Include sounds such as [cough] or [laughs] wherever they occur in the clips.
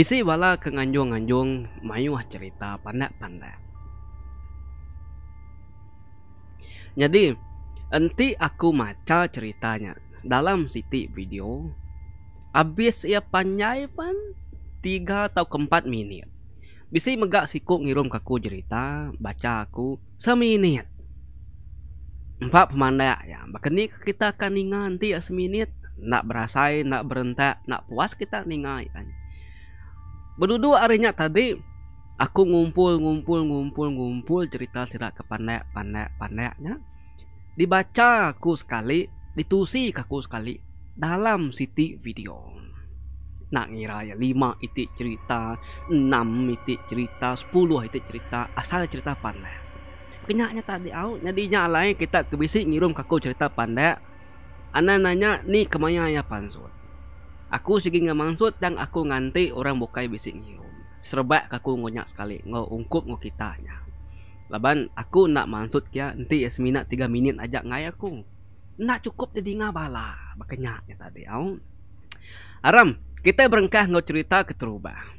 bisi wala ke nganjung-nganjung mayu cerita panda-panda jadi enti aku maca ceritanya dalam siti video Abis ia panjai pan tiga atau keempat menit bisi megak siku ngirim kaku cerita baca aku seminit empat pemanda ya nik kita akan ingat nanti ya seminit nak berasai nak berentak nak puas kita ningai kan berdua arinya tadi aku ngumpul ngumpul ngumpul ngumpul cerita sirak ke panek panek paneknya dibaca aku sekali ditusi aku sekali dalam siti video nak ngira ya 5 itik cerita 6 itik cerita 10 itik cerita asal cerita panek. kenyaknya tadi au jadi lain kita kebisik ngirum kaku cerita pandai anak nanya nih kemanya ya pansut aku sigi nggak maksud dan aku nganti orang bukai bisik nyium. serba kaku ngonyak sekali ngungkup ungkup ngo kitanya laban aku nak mansut kia, nanti ya tiga minit aja ngayaku. nak cukup jadi ngabala makanya ya tadi au aram kita berengkah ngau cerita keterubah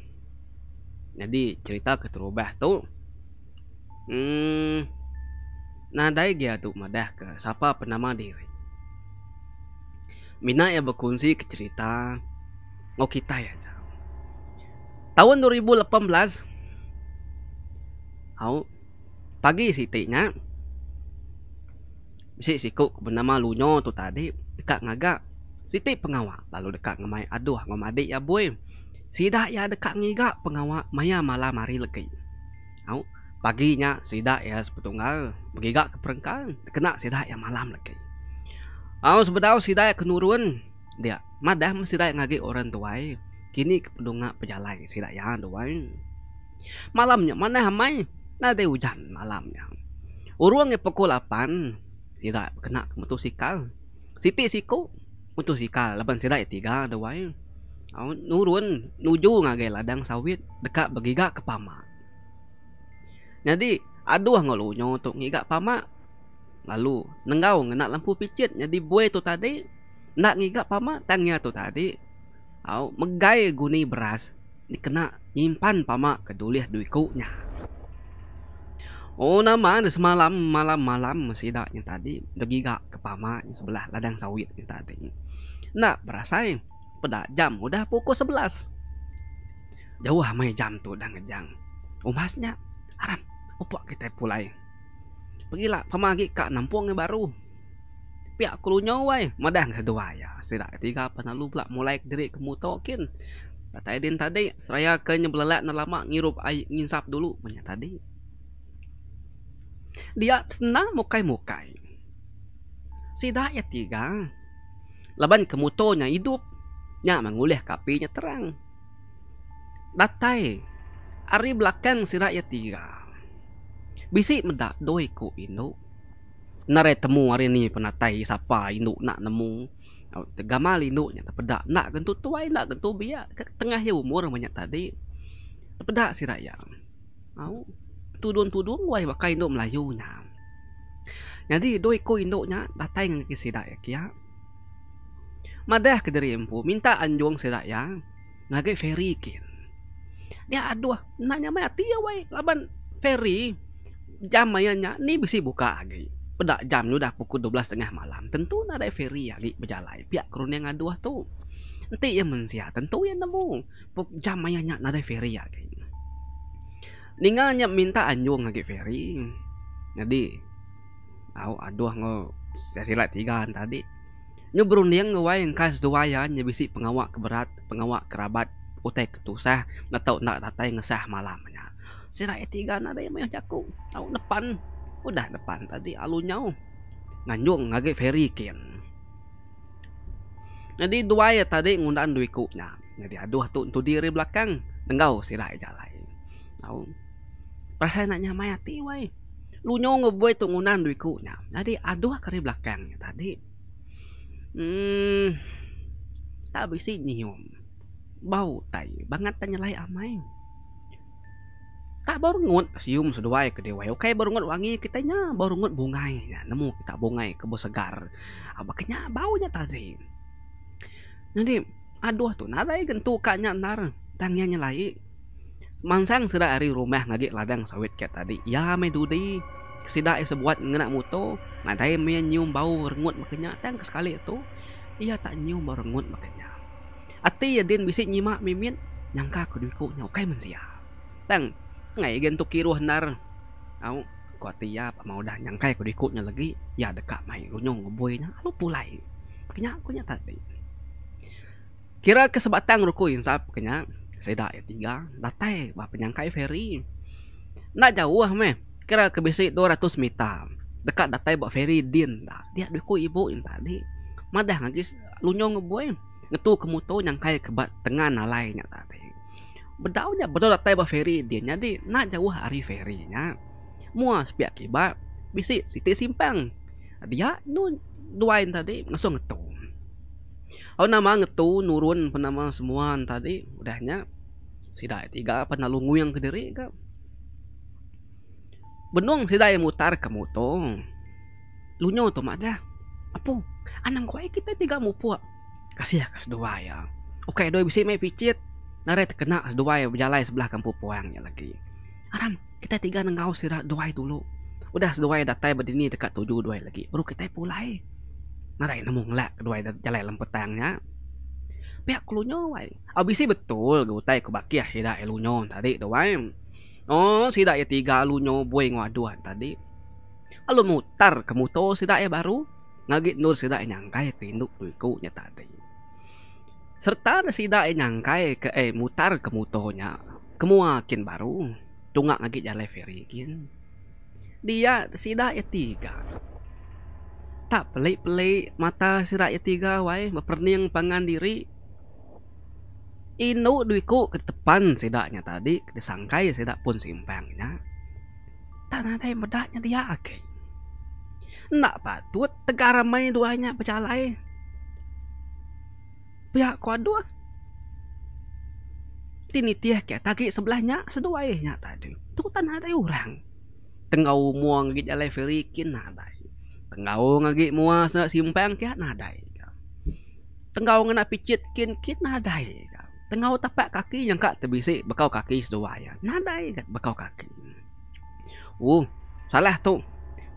jadi cerita keterubah tu, hmm nah dai dia tu, madah ke siapa penama diri Mina ya berkunci ke cerita Ngau oh, kita ya Tahun 2018 Au Pagi si tiknya Si sikuk bernama Lunyo tu tadi Dekat ngagak Siti pengawak lalu dekat ngamai, aduh ngom adik ya boy. Sidak ya dekat ngiga pengawak maya malam hari lagi. Au paginya sidak ya sepetunggal pergi ke perengkang kena sidak ya malam lagi. Aos bedaw ke kenurun dia madah sidaya ngagi orang tuai kini kepedunga pejalai ya tuai. malamnya mana hamai nade hujan malamnya uruangnya pukul 8 tidak kena motosikal siti siku motosikal laban sidaya tiga tuai. Aon nurun nuju ngagi ladang sawit dekat begiga ke pama jadi aduh ngelunya untuk ngiga pama Lalu, nengau ngenak lampu picit jadi buai tu tadi, nak ngigak pama tangnya tu tadi. Au megai guni beras, ni kena nyimpan pama kedulih duikunya. Oh nama ada semalam malam malam masih yang tadi bergiga ke pama sebelah ladang sawit sawitnya tadi. Nak berasai pada jam udah pukul sebelas. Jauh main jam tu dah ngejang. Umasnya haram. Opo kita pulai pergilah pemagi kak nampung yang baru pihak kulunya wai madah kedua ya sidak ketiga penalu lu pula mulai diri kemutokin kata din tadi seraya ke nyebelelak lama ngirup air nginsap dulu banyak tadi dia senang mukai-mukai sidak ya tiga laban kemutonya hidup nya mengulih kapinya terang datai Ari belakang setelah ya tiga bisi meda doi ko inu nare temu hari ni pernah tai sapa inu nak nemu gamal inu nya tapeda nak gentu tuai nak gentu bia ke tengah ya umur banyak tadi tapeda si raya au tudun tudun wai baka inu melayu nya jadi doi ko inu nya datai ngan ke sida ya kia madah ke empu minta anjuang si raya ngage ferry kin dia aduh nanya mati ya wai laban ferry jam mayanya ni mesti buka lagi. Pada jam tu dah pukul 12.30 malam. Tentu nak ada ferry lagi berjalan. Pihak kru yang ada tu. Nanti yang mensia. Tentu yang nemu. Jam mayanya nak ada ferry lagi. Ninganya minta anjung lagi ferry. Jadi. Aku aduh ngau. Saya silat tiga tadi. Nyo berunding ngewai yang kas dua ya. Nyo bisik pengawak keberat. Pengawak kerabat. Utai ketusah. Nak tahu nak datai ngesah malamnya. Sira kan, ayat tiga na dayo mayo jaku. Tau depan. Udah oh, depan tadi alunya. Nganjung ngage ferry kian. Jadi dua ya tadi ngundaan duiku nya. Jadi aduh tu untuk diri belakang. Tenggau sira ayat jalai. Tau. Perasaan nanya mayati wai. Lunyo ngebuai tu ngundaan duiku nya. Jadi aduh kari belakang tadi. Hmm. Tak bisa nyium. Bau tai. Bangat tanya lai amai. Ya. Kak barungut sium sudah wae ke dewa oke okay, barungut wangi kitanya barungut bungai ya, nemu kita bungai kebo segar kenya baunya tadi jadi aduh tuh narai gentu kanya nar tangnya nyelai mansang sudah hari rumah lagi ladang sawit kayak tadi ya medudi sida ya sebuat ngena muto nadai menyium nyium bau rengut makanya tang sekali itu iya tak nyium bau rengut makanya ati ya din bisik nyimak mimin nyangka kedui ku nyau mensia tang ngai gen tu kiruh nar au ku tiap ya, mau dah nyangkai ku dikutnya lagi ya dekat mai runyong boy nya alu pulai kenya ku nya tadi kira kesebatan ruku insap kenya saya dah ya tiga datai ba penyangkai ferry na jauh ah, meh kira ke bisi 200 meter dekat datai ba ferry din dah dia ku ibu in tadi madah ngagis lunyong boy ngetu kemuto nyangkai ke tengah nalai nya tadi bedaunya datai teba ferry dia di nak jauh hari ferinya muas pihak akibat bisi siti simpang dia nu duain tadi masuk ngetu oh nama ngetu nurun penama semua tadi udahnya sidai tiga penalungu yang kediri ka benung sida yang mutar ke mutong lunyo mak dah apa anang kuai kita tiga mupua kasih ya kas dua ya oke doi bisa mai picit Narai terkena Duai berjalan sebelah kampung puangnya lagi. Aram, kita tiga nengau sirat Duai dulu. Udah Duai datai berdini dekat tujuh Duai lagi. Baru kita pulai. Narai nemu ngelak Duai jalan lempetangnya. Pihak kulunya, wai. Abisi betul, gutai kubaki ya, ah, hidak elunya tadi, Duai. Oh, sidak ya tiga alunya buai ngaduan tadi. Alu mutar ke muto sidak ya baru. Ngagit nur sidak ya nyangkai ke induk duiku tadi. serta nasida ay nyangkay ke ay eh, mutar ke mutonya kemuakin baru tunggak lagi jalan ferry kin dia sida ay tiga tak pelik-pelik mata sida ay tiga wae meperning pangan diri Inu duiku ke depan sedaknya tadi, disangkai sedak pun simpangnya. Tanah nanti medaknya dia ake. Nak patut tegar main duanya pecalai pihak dua tini tiah kaya tadi sebelahnya ayahnya tadi kan ada orang tengau muang gigi alai ferikin nadai tengau ngagi mua simpang kia tengah tengau nak picit kin kin tengah tengau tapak kaki yang kak terbisik bekau kaki ayah, nadai kat bekau kaki uh salah tu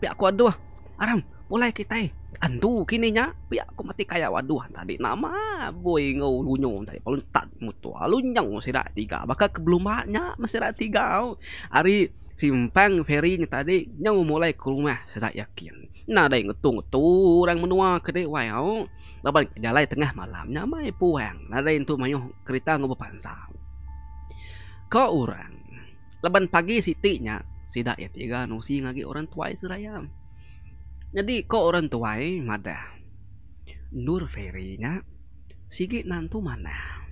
pihak kuadua dua aram mulai kita eh. Andu kini nya ya aku mati kaya waduh tadi nama boy ngau lunyo tadi palun tak mutu ah, lunyang masih rak tiga bakal kebelumaknya masih rak tiga hari simpang ferry nya tadi nyau mulai ke rumah saya yakin nah ada yang ngetung ngetung orang menua kede wayau lapan jalan tengah malam nyamai puang nah ada yang tu mayuh kereta bepansa. kau orang lapan pagi sitinya sidak ya tiga nusi ngagi orang tua Israel jadi kok orang tua mada nur ferinya sigi nantu mana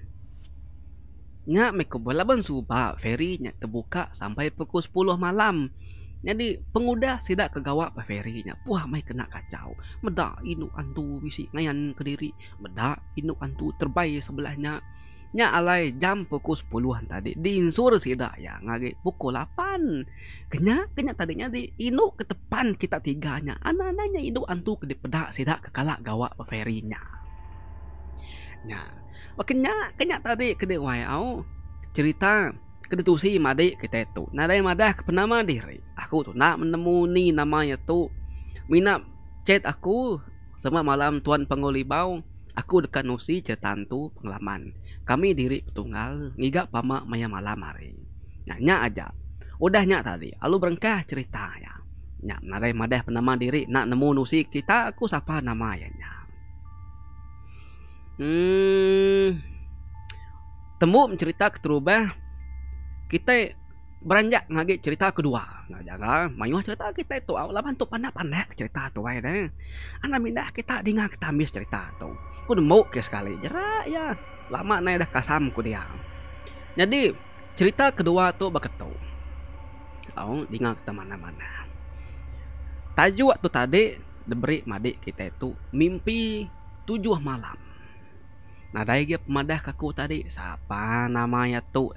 nya meko balaban suba ferinya terbuka sampai pukul 10 malam jadi penguda sidak kegawa pa ferinya puah mai kena kacau meda inu antu bisi ngayan kediri meda inu antu terbai sebelahnya Nya alai jam pukul sepuluhan tadi diinsur sida ya ngagi pukul lapan. Kenya kenya tadinya di inu ke depan kita tiganya anak-anaknya inu antu ke di pedak sida ke kalak gawa ferinya. Nya kenya kenya tadi ke di wayau cerita ke si madi kita itu. Nadai madah ke penama diri. Aku tu nak menemuni namanya tu minap chat aku sama malam tuan pengolibau aku dekat nusi cerita tu pengalaman. kami diri petunggal ngiga pama maya malam hari nanya aja udahnya tadi alu berengkah cerita ya nya narai madah penama diri nak nemu nusi kita aku sapa nama ya nya hmm temu cerita keterubah kita beranjak ngaji cerita kedua nah, jaga mayuh cerita kita itu lawan tu pandak-pandak cerita tu wae deh anak mindah kita dengar kita ambil cerita tu aku mau ke sekali jerak ya lama naik dah kasam ku dia jadi cerita kedua tu begitu oh tinggal ke mana-mana Tajuk waktu tadi diberi madik kita itu mimpi tujuh malam nah dari dia pemadah kaku tadi siapa namanya tuh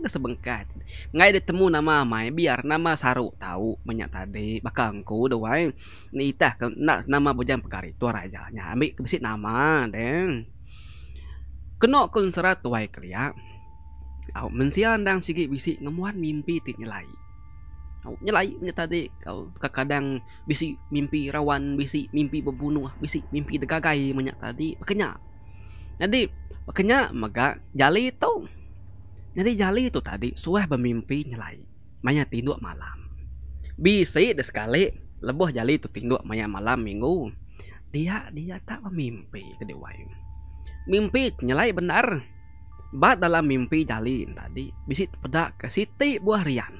ke sebengkat Ngai ditemu nama mai biar nama saru tahu banyak tadi bakal bakangku doain itah, nak nama bujang pekari raja nya. ambil kebesit nama deng kena kun serat tuai kerja. au mensian dang sigi bisi ngemuan mimpi ti nyelai au nyelai nya tadi kau kadang bisi mimpi rawan bisi mimpi bebunuh bisi mimpi degagai banyak tadi kenya jadi kenya mega jali itu jadi jali itu tadi suah bermimpi nyelai manya tinduk malam bisi dah sekali lebuh jali itu tinduk maya malam minggu dia dia tak bermimpi ke dewayu mimpi nyelai benar bat dalam mimpi jalin tadi bisit pedak ke siti buah rian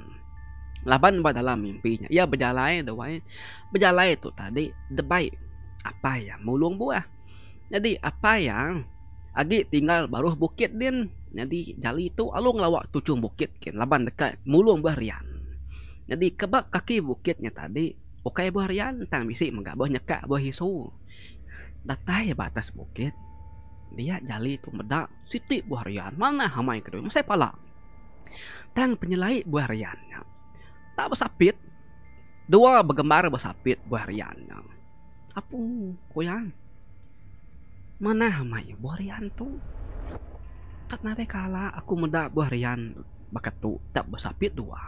laban bat dalam mimpinya ya berjalan doain berjalan itu tadi debai apa ya mulung buah jadi apa yang agi tinggal baru bukit din jadi jali itu alung lawak tujuh bukit kin laban dekat mulung buah rian jadi kebak kaki bukitnya tadi oke buah rian tang bisi menggabah nyekak buah hisu datai batas bukit dia jali itu meda siti buharian mana hama yang kedua masai pala tang penyelai buhariannya tak bersapit dua begembara besapit buhariannya apa koyang mana hamai ya? buharian tu tak nare kalah aku meda buharian bakatu tak bersapit dua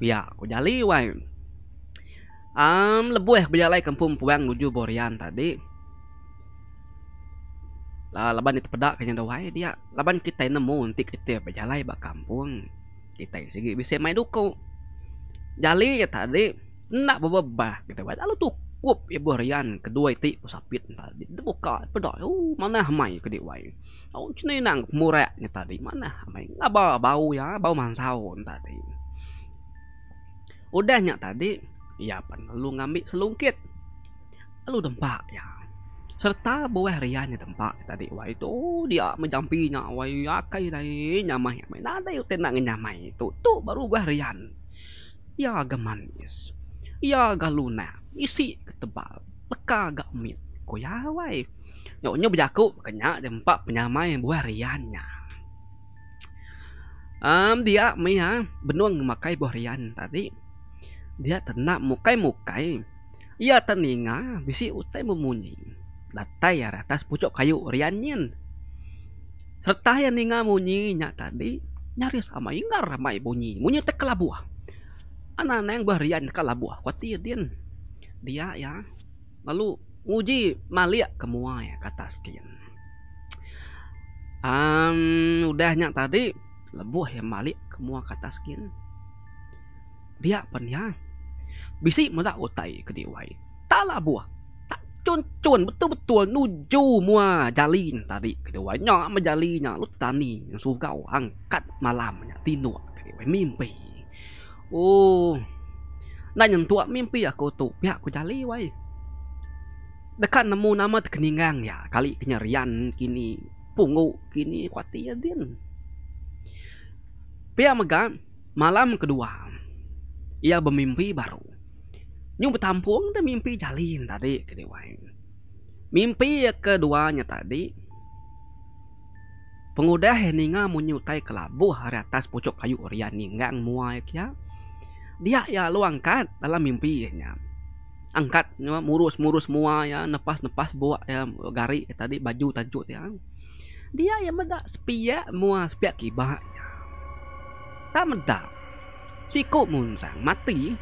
ya aku jali wain am um, lebuh berjalan kampung puang menuju Borian tadi lah laban itu pedak kayaknya dah wae dia laban kita nemu nanti kita berjalan ke kampung kita segi bisa main duku jali ya tadi nak beberapa kita buat lalu cukup ya harian kedua itu pusapit tadi buka pedak oh mana hamai ke dia wae oh cina nang ni tadi mana hamai bawa bau ya bau mansau tadi udahnya tadi ya pan lu ngambil selungkit Lalu dempak ya serta buah rian rianya tempat tadi wah itu oh, dia menjampinya wah ya kai dai nyamai nyamai nada nah, yuk tenang nyamai itu tuh baru buah rian ya gemanis ya galuna isi ketebal, leka gamit koyawai nyonya bejaku kenya tempat penyamai buah riannya um, dia mia ya, benuang memakai buah rian tadi dia tenang mukai mukai ia teninga bisi utai memunyi latai ya atas pucuk kayu rianyin serta yang ninga munyinya tadi nyaris sama ingar ramai bunyi munyi tek kelabuah anak neng bahrian kelabuah kuatir iya din dia ya lalu uji maliak ya kemua ya kata skin, um, udahnya tadi lebuah yang malik kemua kata skin, dia ya. bisi mula utai ke diwai tala buah cun-cun betul-betul nuju mua jalin tadi kedua keduanya menjalinya lu tani yang suka oh, angkat malamnya tidur kedewa mimpi oh nah nyentuh mimpi aku tuh pihak aku jali wai dekat nemu nama keningang ya kali kenyerian kini pungu kini kuatian din pihak megang malam kedua ia bermimpi baru nyu betampung dan mimpi jalin tadi kini wain mimpi keduanya tadi penguda heninga menyutai kelabu hari atas pucuk kayu uria ninggang muai kia dia ya lu angkat dalam mimpinya angkat ya, murus murus mua ya nepas nepas buah ya gari ya, tadi baju tajut ya dia ya meda sepia mua sepia kibak ya. tak meda siku munsang mati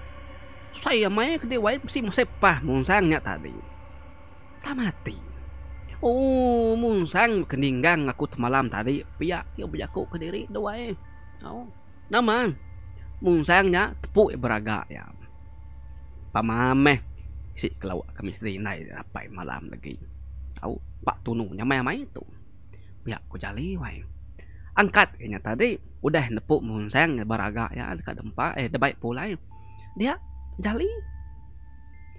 saya main gede wae si sepah munsangnya tadi mati oh munsang keninggang aku malam tadi pia yo bejaku ke diri doae oh nama munsangnya tepuk beraga ya pamameh si kelawak kami sendiri naik apa malam lagi tahu pak tunungnya nyamai main itu pia ku jali wae angkat kayaknya tadi udah nepuk munsang beraga ya dekat tempat eh debaik pulai dia jali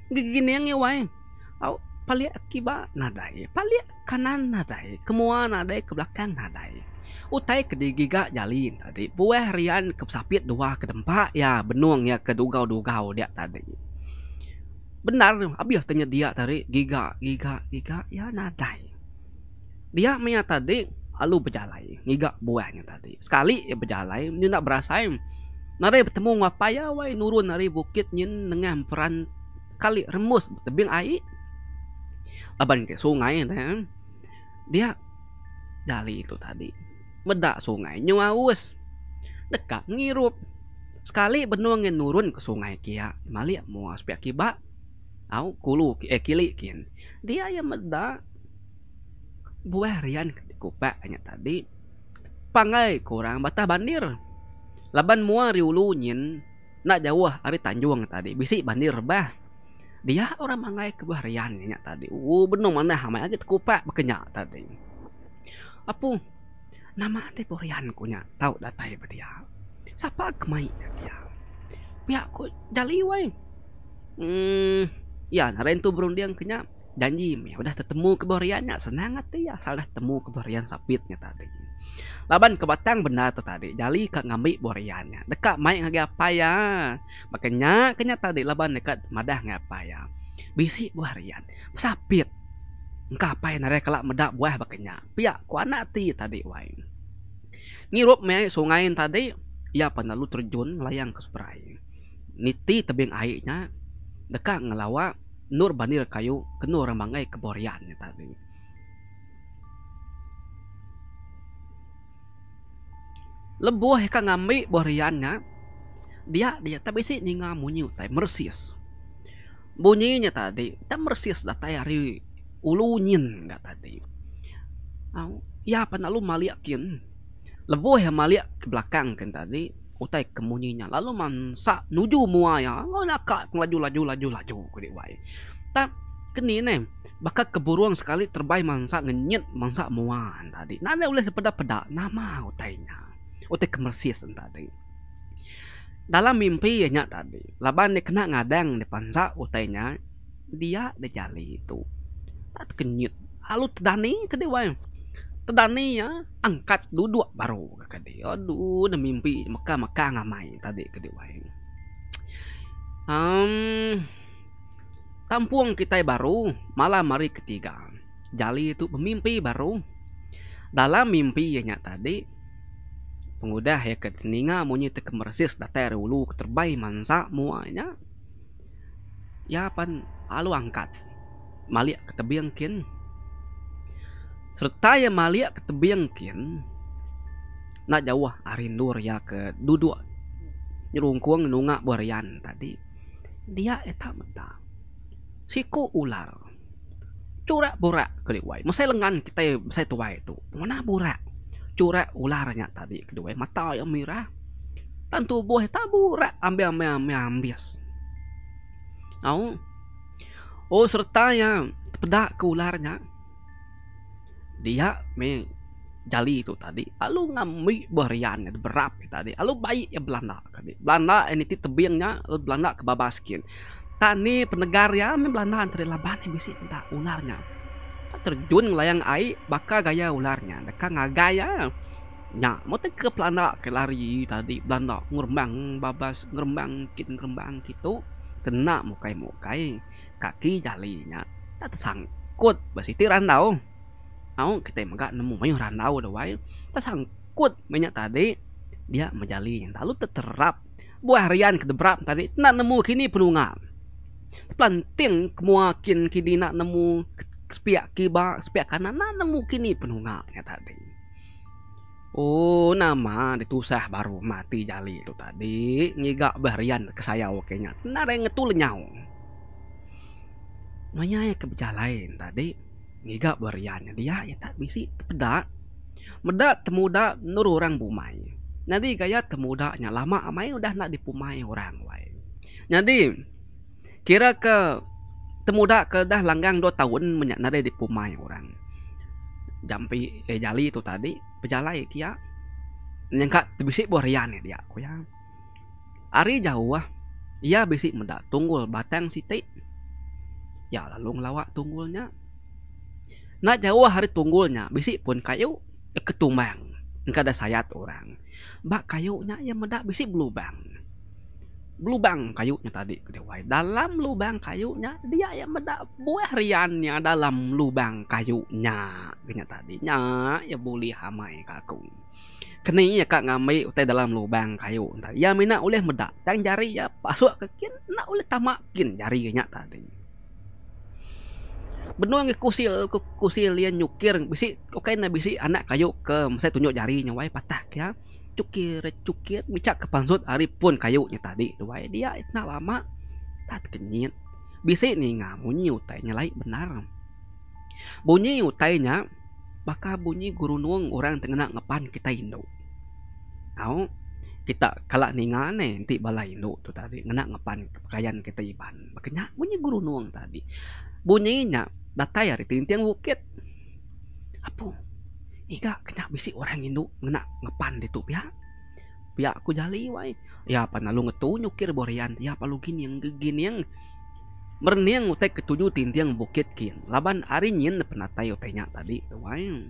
giginiang wae au pali akiba nadai pali kanan nadai kemua nadai ke belakang nadai utai ke giga jalin tadi buah rian ke sapit dua ke tempat ya benung ya ke dugau dugau dia tadi benar abis tanya dia tadi giga giga giga ya nadai dia menyata tadi alu bejalai giga buahnya tadi sekali ya bejalai dia nak berasa Nari bertemu ngapayawai nurun nari bukit nyin nengah peran kali remus tebing air. Laban ke sungai nah. Dia dari itu tadi meda sungai nyuawus dekat ngirup sekali benuangin nurun ke sungai kia mali mau aspek kiba au kulu eh kin dia yang meda buah rian hanya tadi pangai kurang batah bandir laban mua riulunyin nak jauh hari tanjuang tadi bisi bandir bah dia orang mangai kebaharian tadi uh benar mana hamai aja kupak bekenya tadi apu nama teh borian kunya tahu datai dia siapa kemai dia pihak ku jali wai hmm ya naren tu berundiang kenya janji ya udah ketemu kebahariannya senang hati ya salah temu kebaharian sapitnya tadi Laban ke batang benda tu tadi. Jali ke ngambil boriannya. Dekat main ngagi apa ya. Makanya kenya tadi laban dekat madah ngapa ya. Bisi borian. Sapit. Engkau apa yang nare kelak medak buah bakenya? piak ku anak ti tadi wain. Ngirup mei sungai tadi. Ya panalu terjun layang ke seberai. Niti tebing airnya. Dekat ngelawa Nur banir kayu kenur mangai keboriannya tadi lebuah ka nga may dia dia tapi sih ni nga munyu tay mersis bunyinya tadi tak mersis da tayari ulunyin nggak tadi oh, ya apa lu maliakin lebuah ya maliak ke belakang kan tadi utai kemunyinya lalu mansa nuju muaya ngona oh, ka laju laju laju laju kudik wae ta kini ne bakal keburuan sekali terbaik mansa ngenyet mansa muan tadi nana oleh sepeda peda nama utainya otak kemersis tadi. dalam mimpi ya tadi laban dia kena ngadang di pansa utainya dia jali itu tak kenyut alu tedani ke dewa tedani ya angkat duduk baru ke dia aduh udah mimpi meka meka ngamai tadi ke dewa um, tampung kita baru malam hari ketiga jali itu pemimpi baru dalam mimpi ya tadi mengudah ya keninga munyi teke kemersis da teh ulu terbay mansa muanya ya pan alu angkat malia ketebiangkin, serta ya malia ketebiangkin, nak jauh arindur ya ke duduk nyerungkuang nunga buarian tadi dia eta menta siku ular curak borak keliwai masa masai lengan kita saya tuai itu mana burak curak ularnya tadi kedua ya. mata yang merah dan tubuh ya, tabura ambil ambil ambil ambil oh oh serta yang pedak ke ularnya dia me jali itu tadi alu ngami beriannya berap tadi alu baik ya Belanda tadi Belanda eh, ini ti tebingnya alu Belanda kebabaskan, tani penegar ya me Belanda antara labane eh, bisi tak ularnya terjun melayang air bakal gaya ularnya deka ngagaya nya mau ke Belanda ke lari tadi Belanda ngerembang babas ngerembang kit ngerembang gitu kena mukai mukai kaki jalinya tak tersangkut tiran tau mau kita enggak nemu mayu randau tak tersangkut banyak tadi dia yang lalu terterap buah harian kedebrap tadi nak nemu kini penunga planting kemuakin kini nak nemu sepiak kiba sepiak kanan nana mungkin nih ya tadi oh nama ditusah baru mati jali itu tadi nyiga berian ke saya oke nya nare ngetul nyau nanya ya kebejalain tadi nyiga beriannya dia ya tak bisi peda meda temuda nur orang bumai Nanti gaya temudanya lama amai udah nak dipumai orang lain jadi kira ke temuda ke dah langgang dua tahun nare di pumai orang jampi eh jali itu tadi pejalai kia nyangka bisik rian ya dia aku ya Ari jauh ah ia bisik mendak tunggul batang siti ya lalu ngelawak tunggulnya nak jauh ah hari tunggulnya bisik pun kayu eh, ketumbang Enggak ada sayat orang bak kayunya yang mendak bisik belubang lubang kayunya tadi dewa dalam lubang kayunya dia yang beda buah riannya dalam lubang kayunya tadi tadinya ya boleh hamai kakung kini ya kak ngamai utai dalam lubang kayu ya mina oleh meda dan jari ya pasuk kekin nak oleh tamakin jari kayaknya tadi benua yang kusil kusil yang nyukir bisi oke okay, nah anak kayu ke saya tunjuk jarinya wae patah ya cukir cukir mica kepansut hari pun kayu nya tadi dua dia itna lama tak kenyit bisa ini ngamunyi utainya lain benar bunyi utainya maka bunyi guru nuang orang tengenak ngepan kita indo Tahu kita kalak ngane nanti balai indo tu tadi ngena ngepan kekayaan kita iban makanya bunyi guru nuang tadi bunyinya datai hari tinting bukit apa Ika kena bisi orang Hindu ngena ngepan di tuh ya. Ya aku jali wai. Ya apa nalu ngetu nyukir borean. Ya apa lu gini yang gini yang yang utai ketujuh tintiang bukit kin. Laban arinyin tayo tanya tadi wai.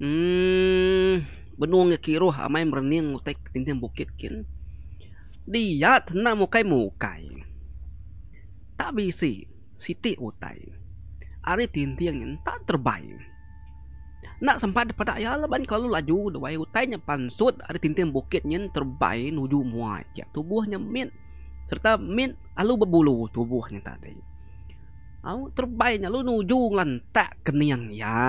Hmm, benua ngekiru amai yang utai tintiang bukit kin. Dia tenang mukai mukai. Tak bisi, siti utai. Ari tintiang yang tak terbaik nak sempat pada ya leban kalau laju dewai utainya pansut ada tintin bukitnya terbaik nuju muat tubuhnya min serta min alu berbulu tubuhnya tadi Au terbaiknya lu nuju lantak keniang ya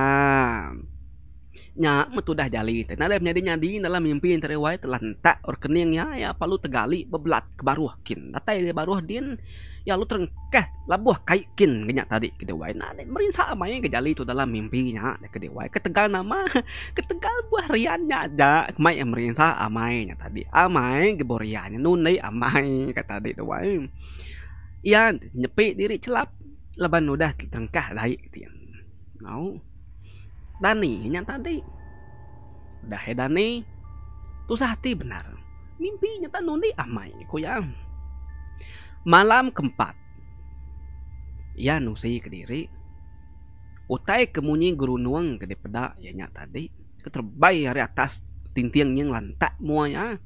nya metu dah jali teh lebih nyadi nyadi dalam mimpi yang terlewat terlantak or kening ya ya palu tegali bebelat ke baruah kin datai baruah din ya lu terengkeh labuah kaikin kenyak tadi gede wae nah merin sama yang kejali itu dalam mimpinya gede wae ketegal nama [laughs] ketegal buah riannya ada mai yang merin amainya tadi amai riannya nunai amai kata tadi itu wae iya nyepi diri celap leban udah terengkeh dai gitu ya mau Dani yang tadi dah ya, Dani tuh sahti benar mimpinya tanuni amai kuyang Malam keempat Ya nusi kediri Utai kemunyi guru nuang ke depeda ya nyak tadi Keterbay hari atas tintiang yang lantak muanya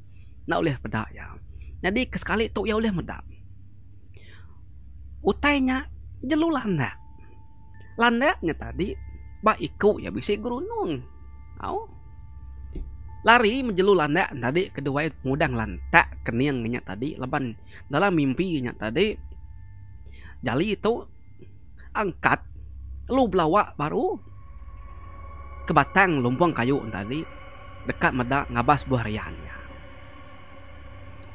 Nak oleh peda ya Jadi kesekali tu ya oleh meda Utainya jelu Landa Landaknya tadi Ba iku ya bisa guru nuang Au lari menjelu landa tadi kedua mudang lanta keniang nya tadi leban dalam mimpi nya tadi jali itu angkat lu belawa baru ke batang lumpang kayu tadi dekat meda ngabas buah riannya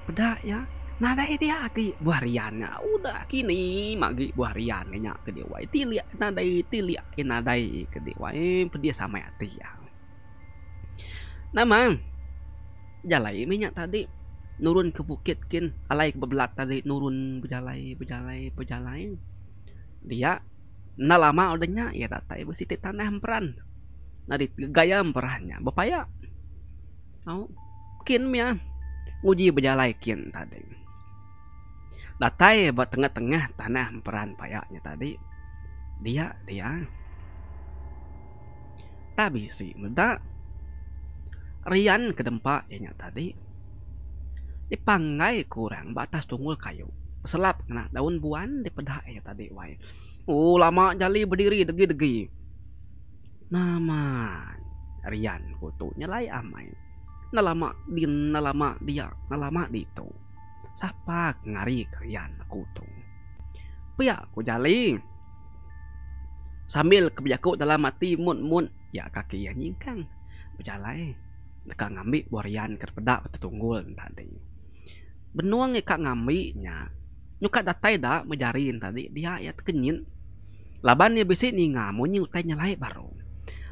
beda ya nada itu aki ya, buah riannya udah kini magi buah riannya ke dewa tilia nadai tilia nadai ke dewa eh, pedia sama ya Nama Jalai minyak tadi Nurun ke bukit kin Alai ke belak tadi Nurun berjalai berjalai berjalai Dia Nah lama udahnya Ya datai ibu siti tanah emperan Nah di gaya emperannya Bapaya Mau Kin ya uji berjalai kin tadi Datai buat tengah-tengah tanah emperan payaknya tadi Dia Dia tapi sih Mendak Rian ke kedempa yang tadi dipanggai kurang batas tunggul kayu selap kena daun buan di pedah yang tadi wai oh lama jali berdiri degi-degi nama Rian kutu nyelai amai ya, nalama di nalama dia nalama di itu Siapa ngari Rian kutu Pia ku jali sambil kebiaku dalam mati mun mun ya kaki yang nyingkang berjalan Kak ngambi borian kerpedak tertunggul tadi benuang kak nya nyuka datai dah mejarin tadi dia ya kenyin laban ya bisi nih ngamunyi utainya lai baru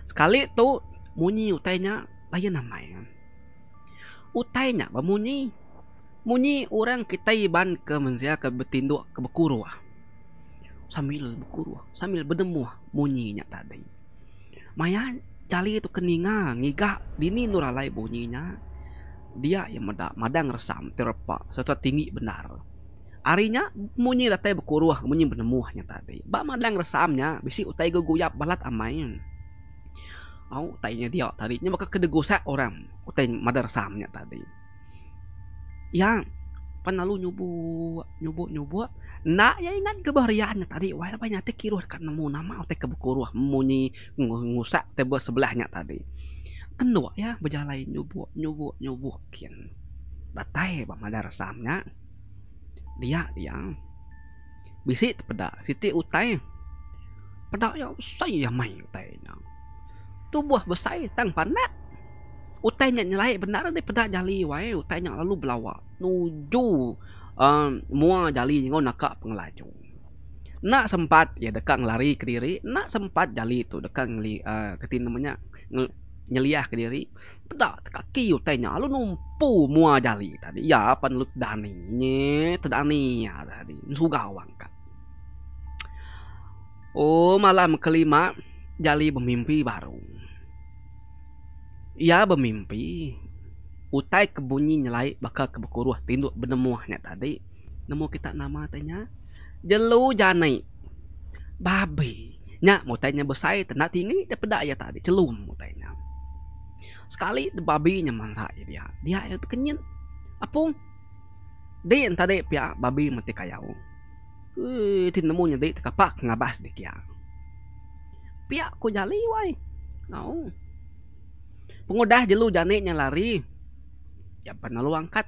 sekali tuh munyi utainya lain namanya utainya bamunyi munyi orang kita iban ke mensia ke betindu ke bekuru ah. sambil bekuru ah, sambil bedemu ah, munyinya tadi maya cali itu keninga ngiga dini nuralai bunyinya dia yang meda, madang resam terpa serta tinggi benar arinya munyi datai bekuruah munyi benemuahnya tadi ba madang resamnya bisi utai guyap balat amain au tainya dia tadinya maka kedegusa orang utai madang resamnya tadi yang pernah lu nyubu nyubu nyubu nak ya ingat ke bahriannya tadi wah apa nyate kiruh kan nemu nama atau ke bukuruh muni ngusak tebo sebelahnya tadi kendua ya berjalan nyubu nyubu nyubu kian datai bang madar samnya dia dia bisi peda siti utai peda ya saya mai utai tubuh besar tang pandak utai nyak nyelai benar ni pedak jali wai utai nyak lalu belawa nuju um, mua jali ngau nak pengelaju nak sempat ya dekat ngelari ke diri nak sempat jali tu dekat ngeli uh, ketin namanya ngel, nyeliah ke diri pedak kaki utai nyak lalu numpu mua jali tadi ya pan lu dani nye tadani ya tadi suga wangka Oh malam kelima jali bermimpi baru. ia ya bermimpi utai kebunyi nyelai bakal kebekuruh tinduk benemuahnya tadi nemu kita nama tanya jelu janai babi nya mutainya besai tena tinggi daripada ya tadi celum mutainya sekali babi nyaman saya dia dia itu kenyin apung dia tadi pia babi mati kayau eh nemunya dia tekapak ngabas dikia ya. pia ku jali wai nau no pengudah jelu jane lari, ya pernah lu angkat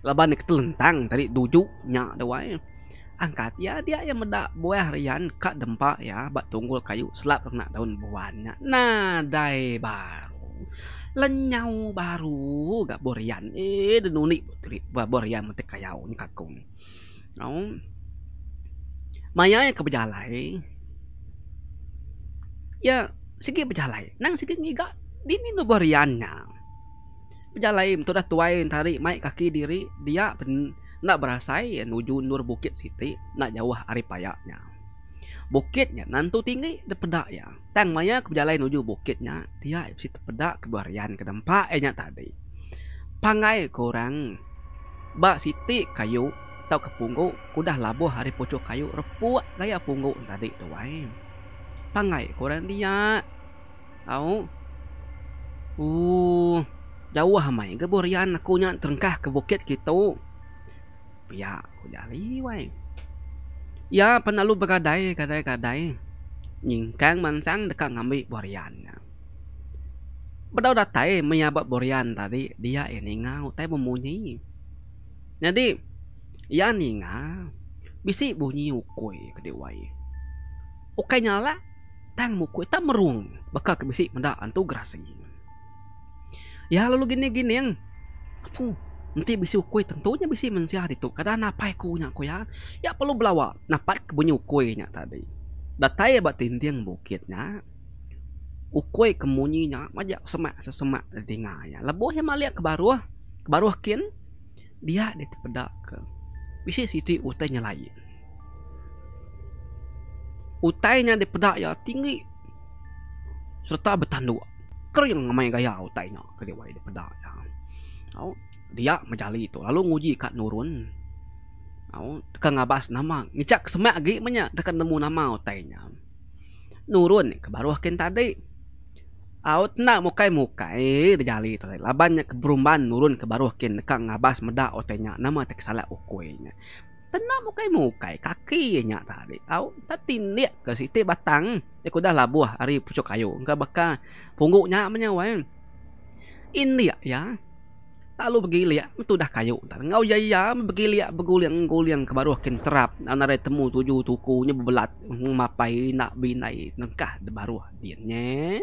laban telentang tadi dujunya dewai angkat ya dia yang medak buah harian kak dempa ya bak tunggul kayu selap kena daun buahnya nah dai baru lenyau baru gak borian eh denuni borian mesti kayau ni kakung no maya yang kebejalai ya sikit bejalai nang segi ngiga dininubariannya peja lain tu dah tuain tarik mai kaki diri dia ben nak berasai menuju nur bukit siti nak jauh hari payaknya bukitnya nantu tinggi de pedak ya tang maya ke lain menuju bukitnya dia si pedak kebarian ke tempat enya eh tadi pangai kurang ba siti kayu tau ke punggu kudah labuh hari pucuk kayu repuk gaya punggu tadi tuai pangai kurang dia tau Uh, jauh mai ke borian aku nya terengkah ke bukit gitu. Ya, aku jali wai. Ya, penalu bergadai, kadai-kadai. Ningkang mansang dekat ngambil borian. Bedau datai menyabat borian tadi, dia ini ngau, tai memunyi. Jadi, ya ninga ngau, bisi bunyi ukui ke dewai. Ukai nyala, tang mukui tak merung, bakal kebisi mendak antu gini ya lalu gini gini yang aku nanti bisa ukui tentunya bisa mensiar itu kadang apa kunya aku ya ya perlu belawa napat kebunyi nya tadi datai ya, batin tiang bukitnya ukui kemunyinya majak semak sesemak ya lebuh yang maliak kebaruah kebaruah kian dia tempat ke bisi situ utainya lain utainya tempat ya tinggi serta bertanduk kering main gaya utainya ke dia wei pada ya. Au dia menjali itu lalu nguji kat nurun. Au ke ngabas nama ngicak semak lagi menya dekat nemu nama utainya. Nurun ke baru akan tadi. Au nak mukai mukai dejali itu labannya ke berumban nurun ke baru akan dekat ngabas meda utainya nama tak salah nya. tena mukai mukai kaki nya tadi au tatin ni ke situ batang ya kuda buah, hari pucuk kayu enggak baka pungguknya menyawain ini ya ya lalu begili ya itu dah kayu tar ngau ya ya begili ya beguliang guliang kebaru akin terap anare temu tujuh tukunya bebelat mapai nak binai nengkah debaruah nya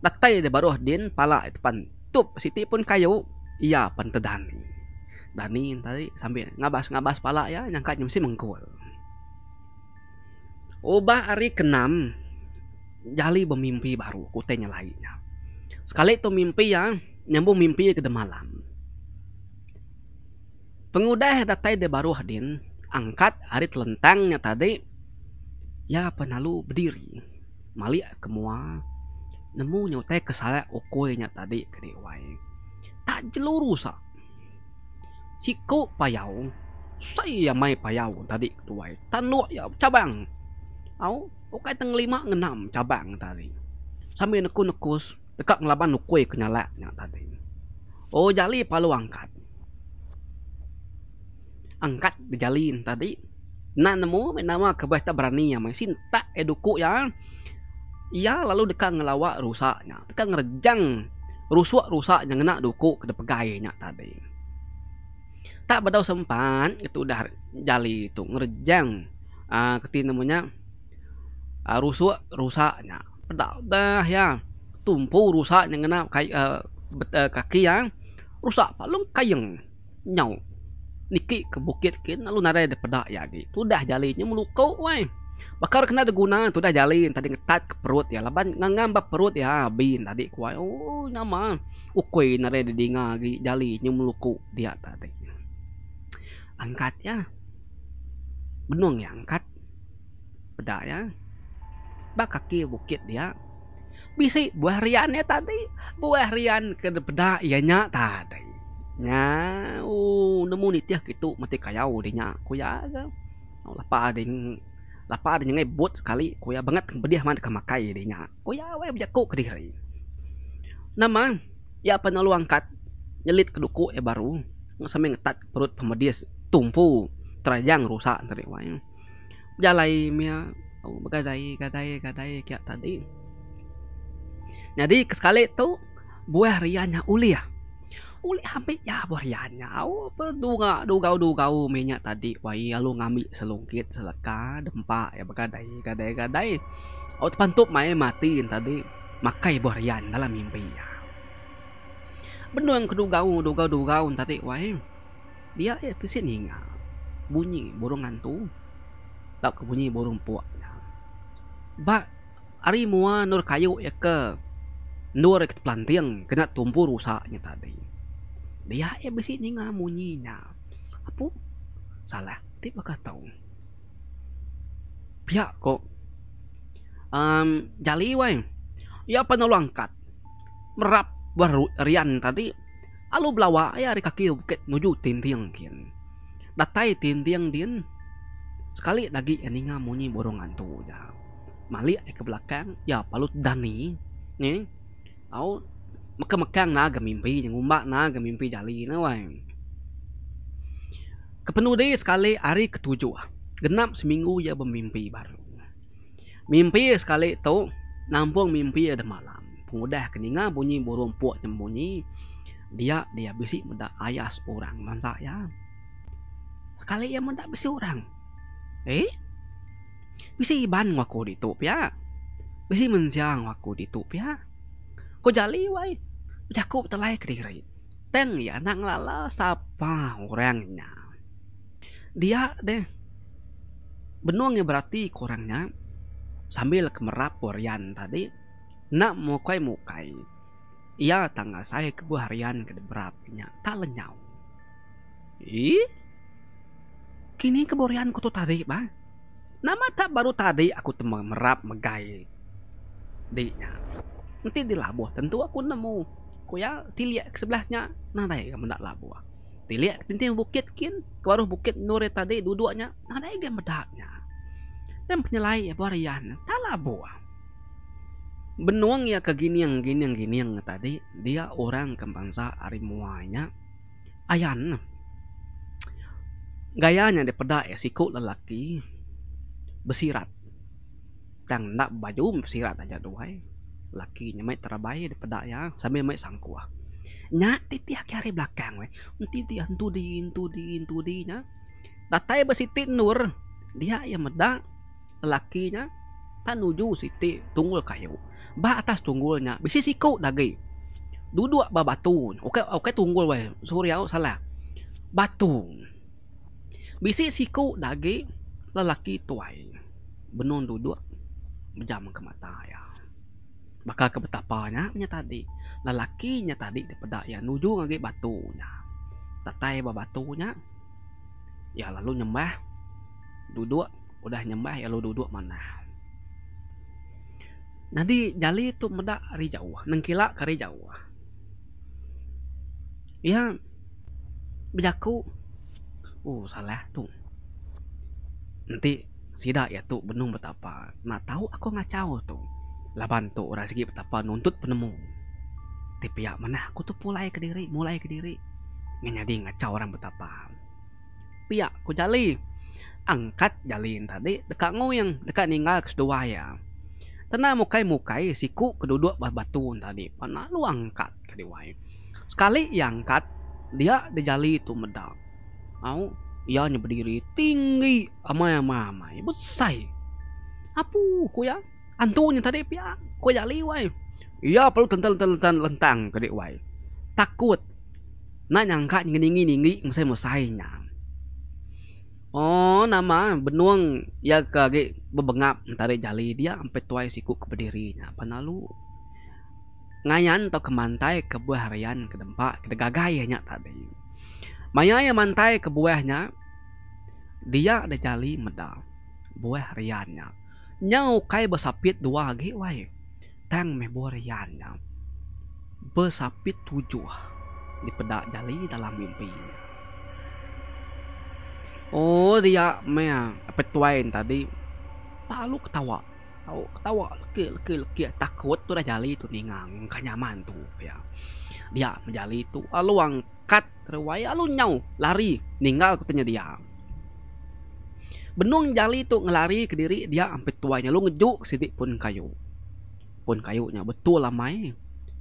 Datai debaruah dien pala depan tup siti pun kayu iya pentedan Dani tadi sambil ngabas ngabas pala ya nyangka mesti mengkul. Obah hari keenam jali bermimpi baru kutenya lainnya. Sekali itu mimpi yang nyambung mimpi ke de malam. Pengudah datai de baru hadin angkat hari telentangnya tadi ya penalu berdiri mali kemua nemu nyote kesalah okoynya tadi kedewai tak jelurusah Siko payau saya mai payau tadi ketua tanua ya cabang au okai teng lima enam cabang tadi sambil neku nekus dekat ngelaban nukui kenyala yang tadi oh jali palu angkat angkat dijalin tadi nah nemu nama tak berani ya mai sinta eduku ya ya lalu dekat ngelawak rusaknya dekat ngerjang rusuk rusak yang kena duku ke gayanya tadi tak badau sempat itu udah jali itu ngerjang uh, ah, keti namanya uh, ah, rusuk rusaknya pedak dah ya tumpu rusaknya kena kay, uh, ah, bet, uh, kaki yang rusak palung kayeng nyau niki ke bukit kin lalu nare de pedak ya gitu dah jalinya melukau wai bakar kena ada guna tuh dah jalin tadi ngetat ke perut ya laban ngambak perut ya bin tadi kuai oh nyaman ukui nare ada dinga gitu. jalinya melukau dia tadi angkat ya benung ya angkat beda ya bak kaki bukit dia ya. bisa buah riannya tadi buah rian ke beda ianya tadi nya uh nemu nih tiah gitu mati kayau dinya kuya oh, lapa ding lapa ding ngebut sekali kuya banget bediah mana kemakai dinya kuya wae bejaku ke diri nama ya penolong angkat nyelit keduku eh ya, baru nggak sampai ngetat perut pemedis tumpu terajang rusak terewanya jalai mia oh gadai gadai gadai kayak tadi jadi sekali tu, buah rianya uliah uli hampir ya buah rianya oh duga dugau dugau minyak tadi wai iya, lu ngambil selungkit seleka dempa ya begadai gadai gadai oh pantup main matiin tadi makai buah rian dalam mimpi ya benua yang kedugau dugau dugau tadi wai dia ya pusing nga bunyi burung hantu tak ke bunyi burung puak ba ari mua nur kayu ya ke nur ke planting kena tumpu rusaknya tadi dia eh, besi pusing nga bunyinya apa salah tiba tahu pihak kok um, jali wai ya penolong angkat merap baru rian tadi alu belawa ya ari kaki bukit nuju tintiang kian datai tinting din sekali lagi eninga munyi borong antu ya mali ke belakang ya palut dani ni au maka mekang na gemimpi mimpi yang umbak na agak mimpi jali na wai kepenuh deh sekali hari ketujuh genap seminggu ya bermimpi baru mimpi sekali tu nampung mimpi ada malam pengudah keninga bunyi burung puak yang bunyi dia dia besi mendak ayas orang mansa ya sekali ia mendak besi orang eh bisi iban waktu ditup ya bisi menjang waktu ditup ya ko jali wai jakup telai kiri teng ya nang lala sapa orangnya dia deh ya berarti kurangnya sambil kemerap warian tadi nak mukai mukai ia tangga saya ke harian ke berapinya tak lenyau. Ih, kini keborianku kutu tadi bang. Nama tak baru tadi aku temang merap megai. Dinya. Nanti di labuh tentu aku nemu. ya tiliak ke sebelahnya. Nada ya mendak labuh. Tiliak tintin bukit kin. Kebaru bukit nuri tadi duduknya Nada ya mendaknya. Dan penyelai ya harian Tak labuh. Benuang ya yang gini gini ke yang gini yang tadi dia orang kembangsa arimuanya ayan gayanya daripada ya siku lelaki besirat yang nak baju besirat aja doai lakinya mai di daripada ya sambil mai sangkuah titi titiah kari belakang we titiah tu di tu di tu di nya datai besiti nur dia yang meda lelakinya tanuju siti tunggul kayu ba atas tunggulnya bisi siku lagi duduk ba batu okey okey tunggul wei suria salah batu bisi siku lagi lelaki tuai benun duduk berjam ke mata ya maka ke betapanya nya tadi lelakinya tadi daripada ya nuju ngagi batunya tatai ba batunya ya lalu nyembah duduk udah nyembah ya lu duduk mana nanti jali itu meda hari jauh nengkila kari jauh ya bejaku uh oh, salah tuh nanti sida ya tuh benung betapa nah tahu aku ngacau tuh lapan tuh orang segi betapa nuntut penemu tapi ya mana aku tuh mulai ke diri mulai ke diri menyadi ngacau orang betapa piak ya, aku jali angkat jalin tadi dekat ngoyang dekat ninggal ke ya Tena mukai mukai siku keduduk batu tadi. Mana lu angkat kali Sekali diangkat dia dijali itu medal mau ia hanya berdiri tinggi ama yang mama ibu say. Apu ku ya antunya tadi pia ku jali wai Ia perlu tentang tentang lentang kali Takut nak nyangka ngingi ngingi musai musainya. Oh nama benuang ya kage bebengap entari jali dia sampai tuai siku ke berdirinya nah, panalu ngayan atau ke mantai ke buah harian ke dempak ke gagayanya tadi maya yang mantai ke buahnya dia ada jali medal buah hariannya nyau kai besapit dua lagi wai tang meh buah hariannya besapit tujuh di pedak jali dalam mimpi. oh dia meh petuain tadi palu ketawa tahu ketawa leke leke leke takut tu dah jali tu ni ngang kanyaman tu ya dia menjali tu alu ah, angkat terwaya alu ah, nyau lari ninggal katanya dia benung jali tu ngelari ke diri dia ampe tuanya lu ngejuk sidik pun kayu pun kayunya betul lamai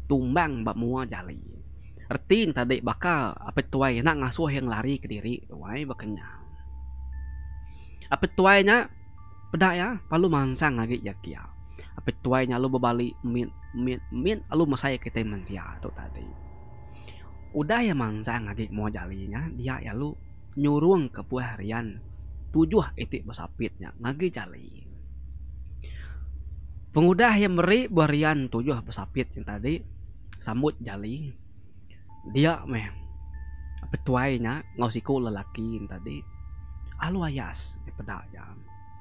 tumbang bak mua jali Ertin tadi bakal apa tuai nak ngasuh yang lari ke diri, wai bakanya. Apa tuainya Pedak ya, palu mansang lagi ya kia. Apa tuanya lu bebali min min min lu masaya kita mansia tuh tadi. Udah ya mansang lagi mau jalinya dia ya lu nyuruh ke buah harian tujuh itik besapitnya ngagi jali. Pengudah yang meri buah harian tujuh besapit yang tadi sambut jali. Dia meh petuainya ngosiku lelaki yang tadi alu ayas ya pedak ya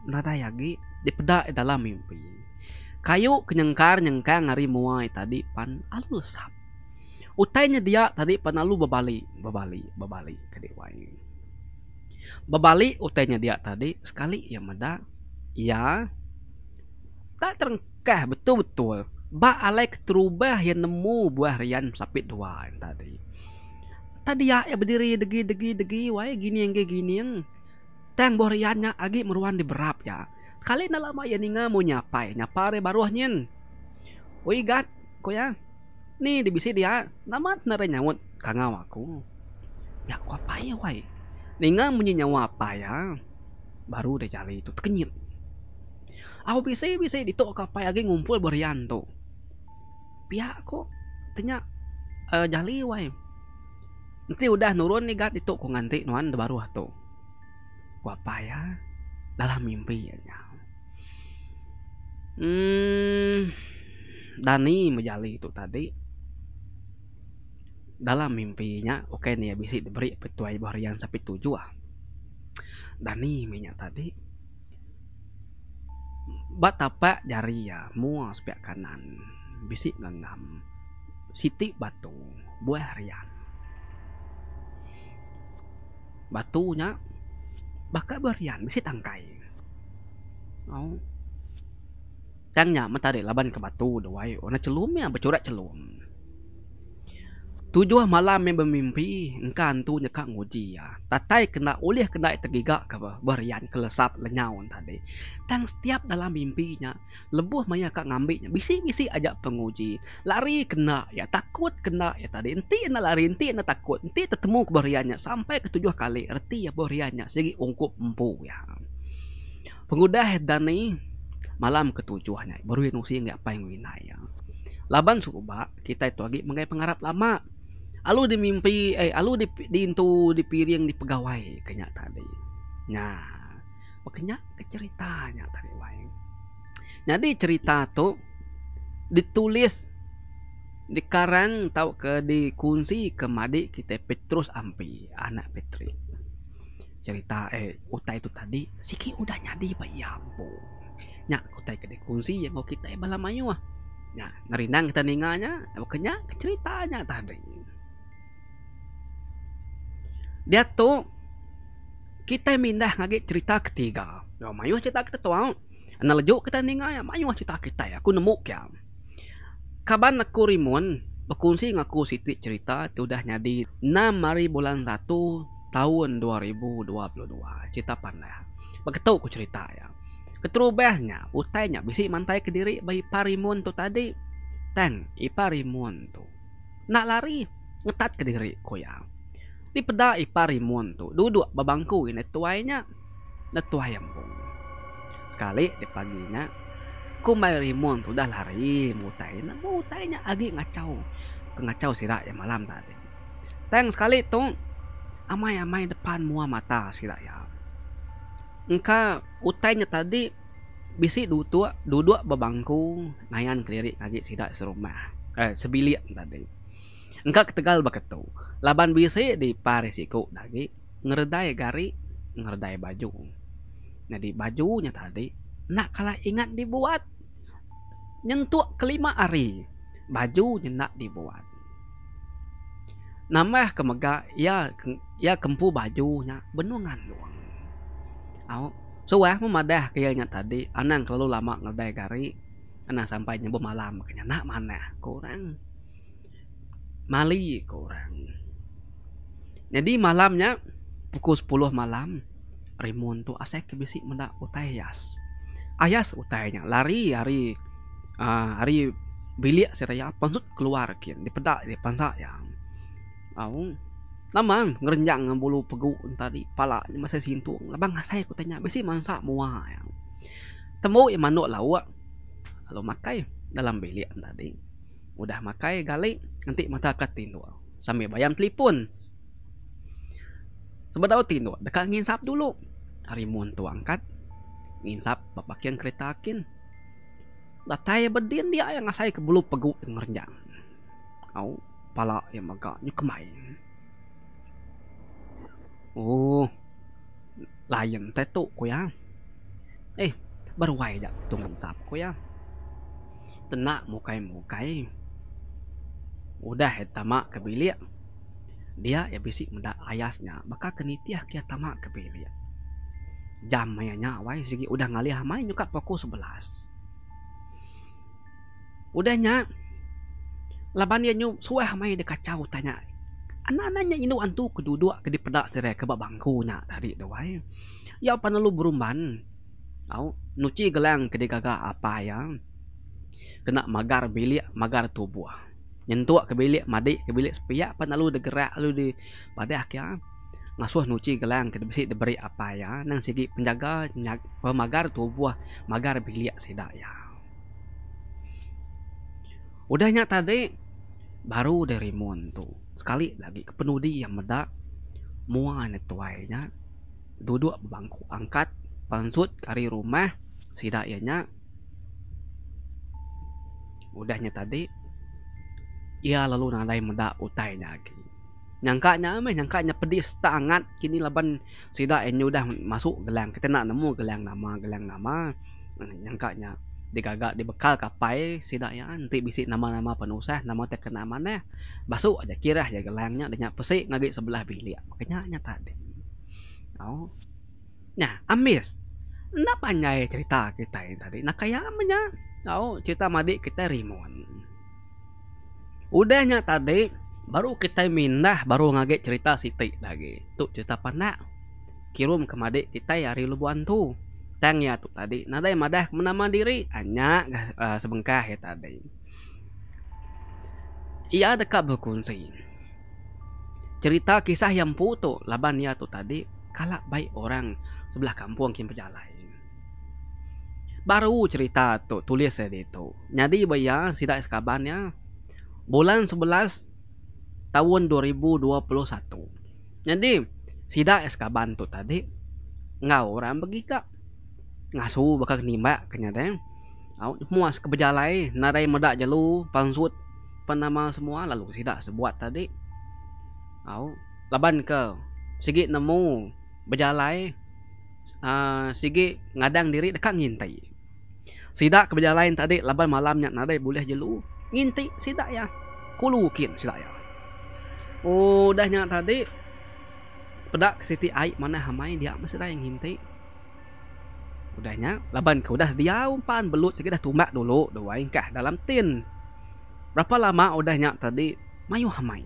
nadayagi di peda e dalam mimpi kayu kenyengkar nyengka ngari muai tadi pan alu lesap. utainya dia tadi pan alu babali babali babali kedewanya babali utainya dia tadi sekali ya meda ya tak terengkeh betul-betul ba alek terubah yang nemu buah rian sapit dua yang tadi tadi ya ya berdiri degi degi degi wae gini yang gini yang Teng boriannya agi meruan di berap ya. Sekali na lama ya ninga mau nyapai, nyapare baruah nyin Oi gat, ko ya. Ni di bisi dia, namat nare nyawut kangau aku. Ya ko apa ya wai. Ninga munyi nyawa apa ya? Baru deh cari itu kenyit. Aku bisa bisa di tok kapai agi ngumpul borian tuh. Pihak kok tanya uh, eh, jali wai. Nanti udah nurun nih gat itu ko nganti nuan baru tuh apa ya dalam mimpi ya hmm, Dani menjali itu tadi dalam mimpinya oke okay nih ya bisa diberi petuai baharian sampai tujuh ah. Dani minyak tadi batapa jari ya mua sepiak kanan bisik genggam siti batu buah harian batunya baka berian bisa tangkai oh tangnya mata de laban ke batu de ona celum ya bercorak celum Tujuh malam yang bermimpi, engkau tu nyekak nguji ya. Tatai kena ulih kena tergigak ke berian kelesat lenyawan tadi. Tang setiap dalam mimpinya, lebuh maya kak ngambilnya, bisi-bisi ajak penguji. Lari kena ya, takut kena ya tadi. Enti nak lari, enti nak takut, enti ketemu beriannya, sampai ke tujuh kali. Erti ya beriannya, segi ungkup empu ya. Pengudah dani malam ketujuhnya, baru yang nusi nggak apa yang winaya. Laban bak, kita itu lagi mengenai pengharap lama alu di mimpi eh alu di pintu di piring di pegawai kenya tadi nah makanya ke ceritanya tadi wae jadi cerita tuh ditulis dikarang tau ke dikunci ke madi kita Petrus Ampi anak Petri cerita eh utai itu tadi siki udah nyadi bayampu nyak utai ke dikunci yang kau kita eh balamayu ah nah ngerindang kita ninganya makanya ceritanya tadi dia tuh kita mindah ngage cerita ketiga. Ya mayu cerita kita tuh, Ana lejuk kita ninga ya mayu cerita kita ya. Aku nemu ya. Kaban aku rimun Bekunsi ngaku siti cerita tu udah nyadi 6 hari bulan 1 tahun 2022 cerita pandai begitu aku cerita ya keterubahnya utainya bisi mantai ke diri bayi parimun tuh tadi teng iparimun tuh nak lari ngetat ke diri ku ya Dipeda ipari montu duduk babangku ini tuainya na yang bung. Sekali di paginya ku kumari tu dah lari mutai mutainya agi ngacau ke ngacau sira ya malam tadi. Teng sekali tuh amai-amai depan mua mata sira ya. Engka utainya tadi bisi duduk duduk babangku ngayan kelirik agi sira serumah eh sebilik tadi Engka ketegal beketu. Laban bisa di Paris parisiku lagi ngerdai gari ngerdai baju. Nah di bajunya tadi nak kalah ingat dibuat nyentuh kelima hari baju nak dibuat. Nama kemega ya ya kempu bajunya benungan doang. Aw suweh so, memadah kayaknya tadi anang terlalu lama ngerdai gari anang nyebut malam makanya nak mana kurang mali ke orang jadi malamnya pukul 10 malam Rimun tuh asek kebisi mendak utayas ayas ah, utayanya lari hari uh, hari bilik seraya pansut keluar kian di pedak di pansa yang au lama ngerenjang ngambulu pegu tadi pala masa sintung labang ngasai ku tanya besi mansa mua yang temu yang manuk lawak lalu makai dalam bilik tadi udah makai gali nanti mata katin tindua sambil bayam telipun sebab tindua dekat nginsap dulu hari tu angkat nginsap babakian kereta akin latai bedin dia yang ngasai bulu pegu ngerjang au pala yang maga nyukemai oh lain tetu ko ya. eh berwai dak tu sap ko ya. tenak mukai mukai udah he ya, tamak ke bilik dia ya bisik muda ayasnya maka kenitiah kia tamak ke bilik jam mayanya wai segi udah ngalih main nyuka pokok sebelas udahnya laban dia nyum suai hamai de kacau tanya anak-anaknya inu antu keduduk ke di pedak sere ke bangkunya tadi de wai ya panelu berumban au nuci gelang ke gaga apa ya kena magar bilik magar tubuh nyentuk ke bilik madik ke bilik sepiak pan lalu degerak lalu di pada akhirnya ah. ngasuh nuci gelang ke besi diberi apa ya nang segi penjaga pemagar buah magar bilik sedak ya udahnya tadi baru dari montu sekali lagi penudi yang medak muan tuainya duduk bangku angkat pansut kari rumah ya, nya. udahnya tadi ia lalu nadai muda utai lagi. Nyangkanya meh nyangkanya pedis tak angat kini laban sida enyu dah masuk gelang kita nak nemu gelang nama gelang nama nah, nyangkanya digagak dibekal kapai sida ya nanti bisik nama-nama penusah nama teh kena mana basuk aja kira aja gelangnya dia pesik ngagi sebelah bilik makanya nya tadi oh nah amis Napa nyai cerita kita tadi nak kaya amnya. oh cerita madik kita rimon udahnya tadi baru kita mindah baru ngage cerita si Siti lagi tuh cerita panak kirim ke madik kita hari lubuan tu tang ya tuh tadi nadai madah menama diri hanya uh, eh, sebengkah ya tadi ia dekat berkunci cerita kisah yang putu laban ya tuh tadi kalak baik orang sebelah kampung kim berjalan baru cerita tuh tulis ya itu nyadi bayang ya, sidak sekabannya bulan 11 tahun 2021. Jadi, sida SK bantu tadi ngau orang pergi kak ngasu bakal nimba kenyata yang au muas ke bejalai narai medak jalu pansut penama semua lalu sida sebuat tadi au laban ke sigi nemu bejalai uh, ah, sigi ngadang diri dekat ngintai sida ke bejalai tadi laban malamnya narai boleh jalu nginti si daya kulukin si ya. oh, daya udahnya tadi pedak ke siti ai mana hamai dia masih daya nginti udahnya laban ke udah dia umpan belut sekitar dah tumak dulu doa ingkah dalam tin berapa lama udahnya tadi mayu hamai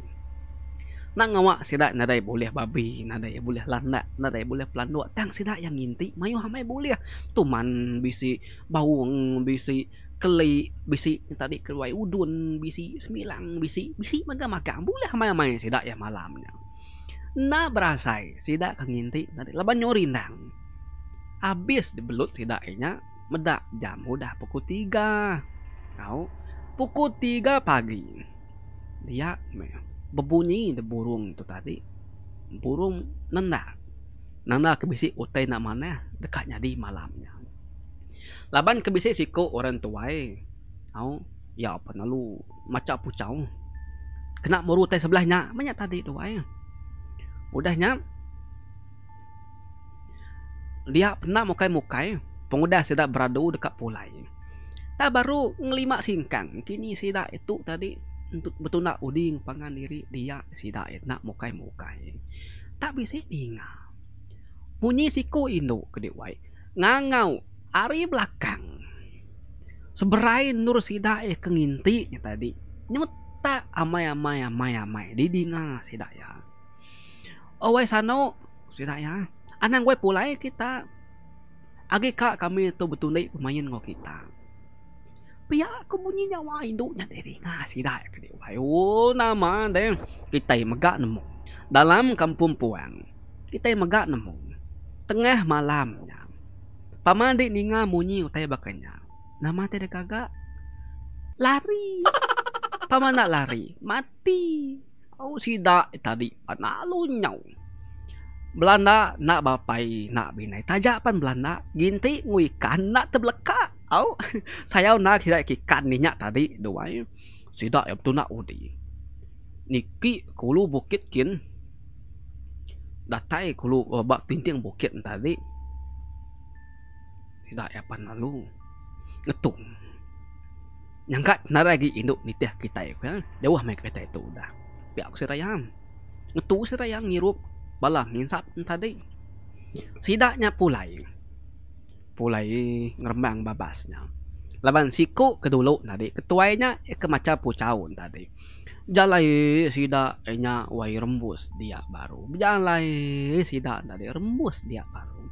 nak ngawak sida nadai boleh babi nadai boleh landa nadai boleh pelandua tang sida yang nginti mayu hamai boleh tuman bisi bau bisi kelai bisi tadi keluai udun bisi semilang bisi bisi maga makan boleh main-main sidak ya malamnya na berasai sida kenginti tadi laban nang habis dibelut sidaknya medak jam udah pukul tiga kau pukul tiga pagi dia berbunyi de burung itu tadi burung nenda nenda kebisi utai nak mana dekatnya di malamnya laban ke bisi siko orang tuai au ya apa nalu maca pucau kena muru tai sebelahnya banyak tadi tuai udahnya dia pernah mukai mukai pengudah sedak beradu dekat pulai tak baru ngelima singkang kini sedak itu tadi untuk betul nak uding pangan diri dia sedak nak mukai mukai tak bisa diingat bunyi siku induk gede wai ngangau Ari belakang seberai nur sida eh kenginti ya tadi nyemeta amai amai amai amai di dina sida ya awai sano sida ya anang gue pulai kita agi kak kami itu betul nih pemain ngok kita pia aku bunyi nyawa induknya dari ngasih dah ya wayo oh, nama deh kita yang megak nemu dalam kampung puang kita yang megak nemu tengah malamnya Paman di ninga munyi utaya bakanya nama tidak kagak lari [laughs] paman nak lari mati oh sida e tadi nyau Belanda nak bapai nak binai tajapan Belanda ginti nguikan nak tebleka au oh, [laughs] saya nak kira ikan ninya tadi doai sida ya tu nak udi niki kulu bukit kin datai kulu eh, bak tinting bukit tadi tidak ya panalu ngetung yang kak naragi induk nitih kita ya jauh mai kereta itu udah tapi aku serayang ha? ngetu serayang ngiruk bala nginsap tadi sidaknya pulai pulai ngerembang babasnya laban siku ke dulu tadi ketuanya eh, ke macam pucaun tadi jalai sida enya wai rembus dia baru jalai sida tadi rembus dia baru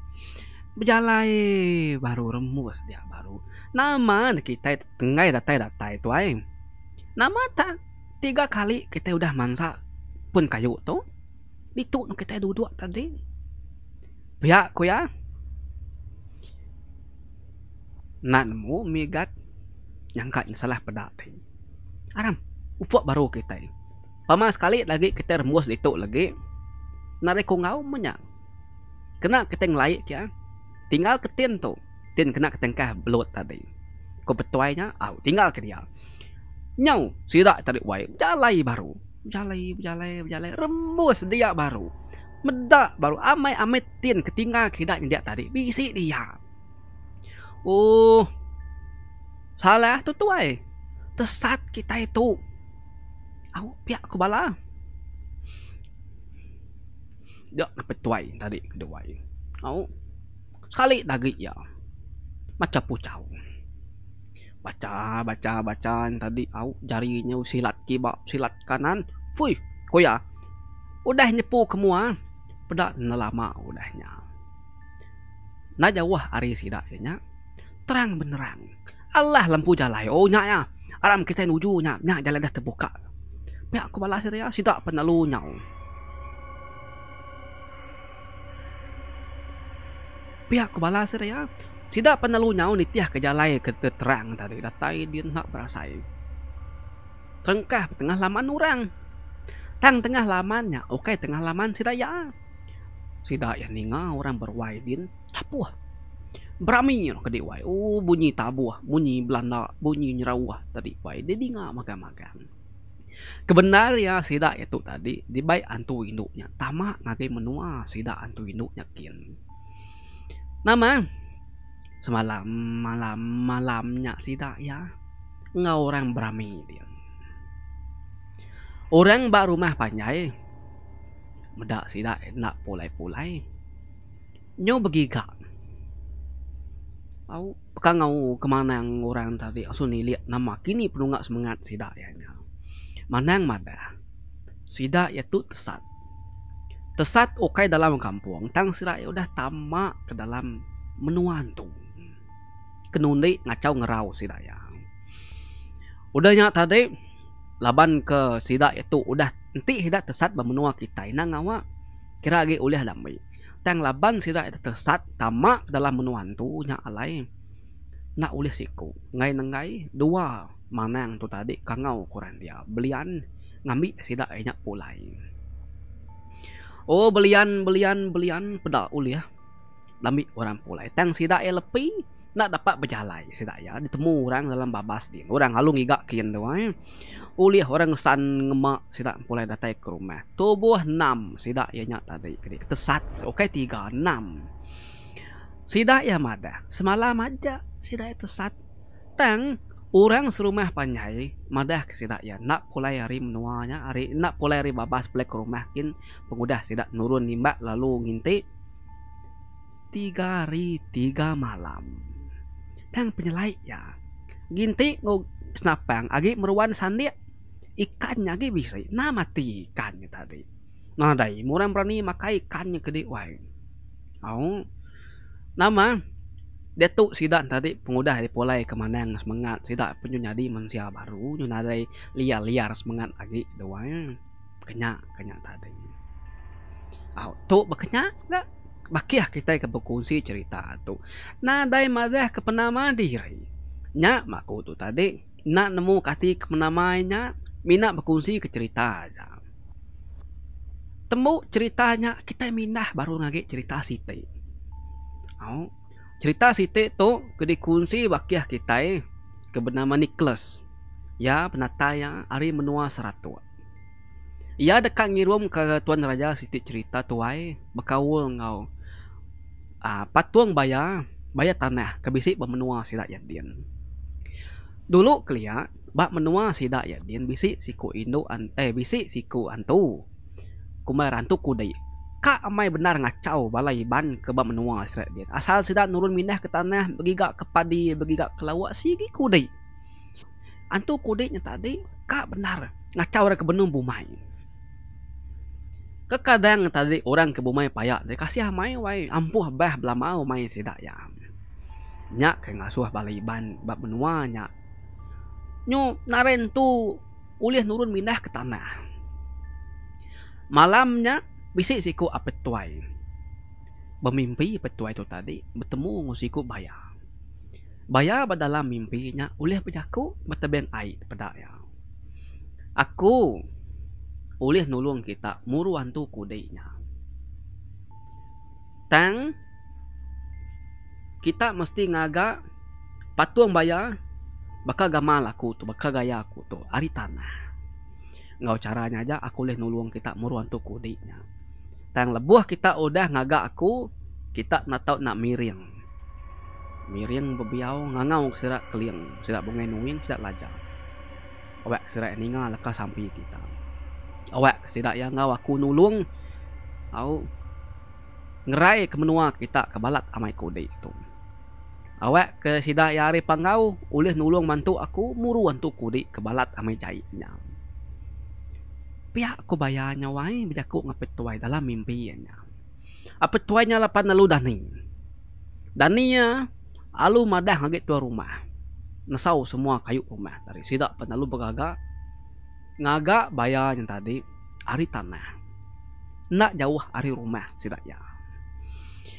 eh, baru remus dia baru nama kita tengah datai datai itu aing eh. nama tak tiga kali kita udah mansa pun kayu tuh itu kita duduk tadi ya ku ya nanmu migat yang kak salah pedak aram upuk baru kita Paman sekali lagi kita remus itu lagi narik kau menyang kena kita ngelayik ya tinggal ke tin tu tin kena ke tengkah belut tadi ko petuainya au tinggal ke dia nyau sidak tadi wai jalai baru jalai jalai jalai rembus dia baru medak baru amai amai tin ketinggal kidaknya dia tadi bisi dia oh salah tu tuai tersat kita itu au pihak ku bala dia petuai tadi kedua wai au sekali lagi ya macam pucau baca baca bacaan tadi au jarinya silat kibak silat kanan fui koya udah nyepu semua pada nelama udahnya nah jauh hari sidak ya terang benerang Allah lampu jalai oh nya ya aram kita nuju nya nya jalan dah terbuka pihak aku balas dia, sidak penalu nyau pihak kepala Syria sida ya. penelunya nitiah ke terang tadi datai dia nak berasai terengkah tengah laman orang tang tengah lamannya oke tengah laman sida ya sida ya ninga orang berwaidin capuh, berami ke diwai oh bunyi tabuah bunyi Belanda bunyi nyerawah tadi wai dia dinga makan kebenar ya, sida itu tadi dibai antu induknya tamak ngagai menua sida antu induknya kin Nama semalam malam malamnya si tak ya nggak orang berani dia orang bak rumah panjai medak si tak nak pulai pulai nyo pergi kak au pekan ngau kemana yang orang tadi asu ni lihat nama kini penunggak semangat si tak ya manang mada si tak ya tu tesat Tesat ukai dalam kampung tang Sirai ya udah tamak ke dalam menuantu. Kenundi ngacau ngerau Sirai. ya. Udahnya tadi laban ke sida itu udah nanti hidak tesat bermenua kita ina ngawa kira lagi uliah damai. Tang laban sirak itu tesat tamak ke dalam menuantu nya alai nak uliah siku ngai nengai dua mana yang tu tadi kangau kurang dia belian ngambil sida enyak pulai. Oh belian belian belian uli ya. Ah. Lami orang pulai tang sida eh lepi nak dapat berjalan sida ya ditemu orang dalam babas dia. Orang halu ngigak kian doa eh. Ulih ah, orang san ngemak sida pulai datai ke rumah. Tubuh enam sida ya nyak tadi. kiri, tersat Okey tiga enam. Sida ya mada. Semalam aja sida itu ya sat. Tang orang serumah panjai madah ke sidak ya nak pulai hari menuanya hari nak pulai hari babas ke rumah kin pengudah sidak nurun nimbak, lalu nginti tiga hari tiga malam tang penyelai ya ginti ngog senapang agi meruan sandi ikannya agi bisa nama mati ikannya tadi nah dai murang berani makai ikannya gede wae oh nama dia tu sidak tadi pengudah di polai kemana yang semangat sidak punya nyadi manusia baru nyunadai liar liar semangat lagi doanya kenyak kenyak tadi au tu bekenya enggak ya kita ke berkongsi cerita tu nah dai madah ke penama diri nyak maku tu tadi nak nemu kati penamanya mina berkongsi ke cerita aja temu ceritanya kita minah baru ngagi cerita siti oh cerita siti tu ke dikunci bakiah kita eh bernama Nicholas ya penata yang hari menua seratua ia dekat ngirum ke tuan raja siti cerita tuai eh, bekawul ngau uh, ah, patuang bayar bayar tanah ke bisik bermenua sidak yadin dulu kelia bak menua sidak yadin bisik siku induk an, eh bisik siku antu kumar antu kudai Kak amai benar ngacau balai ban ke bab menua serat dia. Asal sedap nurun minah ke tanah, bergigak ke padi, bergigak ke lawak sigi kudai. Antu kudai nya tadi, kak benar ngacau ke benung bumai. Kekadang tadi orang ke bumai payak, dia kasih amai wai, ampuh bah belamau mai sedak ya. Nyak ke ngasuh balai ban bab menua nyak. Nyu naren tu ulih nurun minah ke tanah. Malamnya bisa siku apa tuai bermimpi apa tuai tu tadi bertemu dengan siku bayar bayar dalam mimpinya oleh pejaku bertebing air pada ya aku oleh nolong kita muruan tu kudinya tang kita mesti ngaga patuang bayar bakal gamal aku tu bakal gaya aku tu hari tanah ngau caranya aja aku leh nolong kita muruan tu kudinya tang lebuh kita udah ngaga aku kita nak tahu nak miring miring bebiau ngangau sira keliang sira bungai nuing sira laja awak sira ninga leka sampi kita awak sira yang ngau aku nulung au ngerai ke menua kita ke balat amai kode itu awak ke sida yari pangau ulih nulung mantu aku muru antu kudi ke balat amai jai nyam piak ko bayanya wai bida ko ngapetuai dalam mimpi nya apetuai nya lapan nalu dani dani ya alu madah ngage tua rumah nasau semua kayu rumah dari sida penalu begaga ngaga bayanya tadi ari tanah nak jauh ari rumah sida ya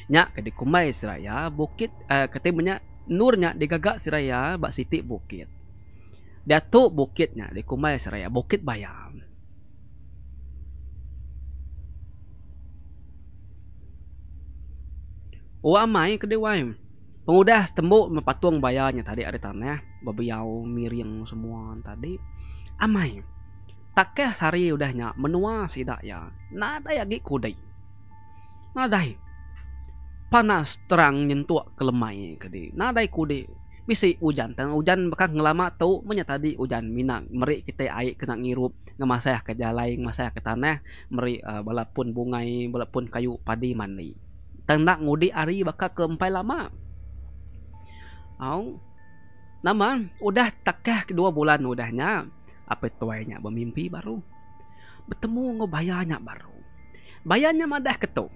nya kadi kumai siraya bukit eh, katanya nurnya digagak siraya bak siti bukit dia tu bukitnya di kumai siraya bukit bayam Wa mai kede waim. Pengudah tembok mepatuang bayarnya tadi ada tanah babi yau miring semua tadi. Amai. Tak ke sari udahnya menua sidak ya. Nada ya kudai. Nadai. Panas terang nyentuk ke lemai Nadai kudai Bisa hujan tan hujan bekas ngelama tau menya tadi hujan minang meri kita air kena ngirup ngemasah ke jalan, ngemasah ke tanah meri uh, eh, balapun bungai balapun kayu padi mandi tanda ngudi ari baka kempai lama Aung nama udah takah dua bulan udahnya apa tuanya bermimpi baru bertemu ngobayanya baru bayanya madah ketu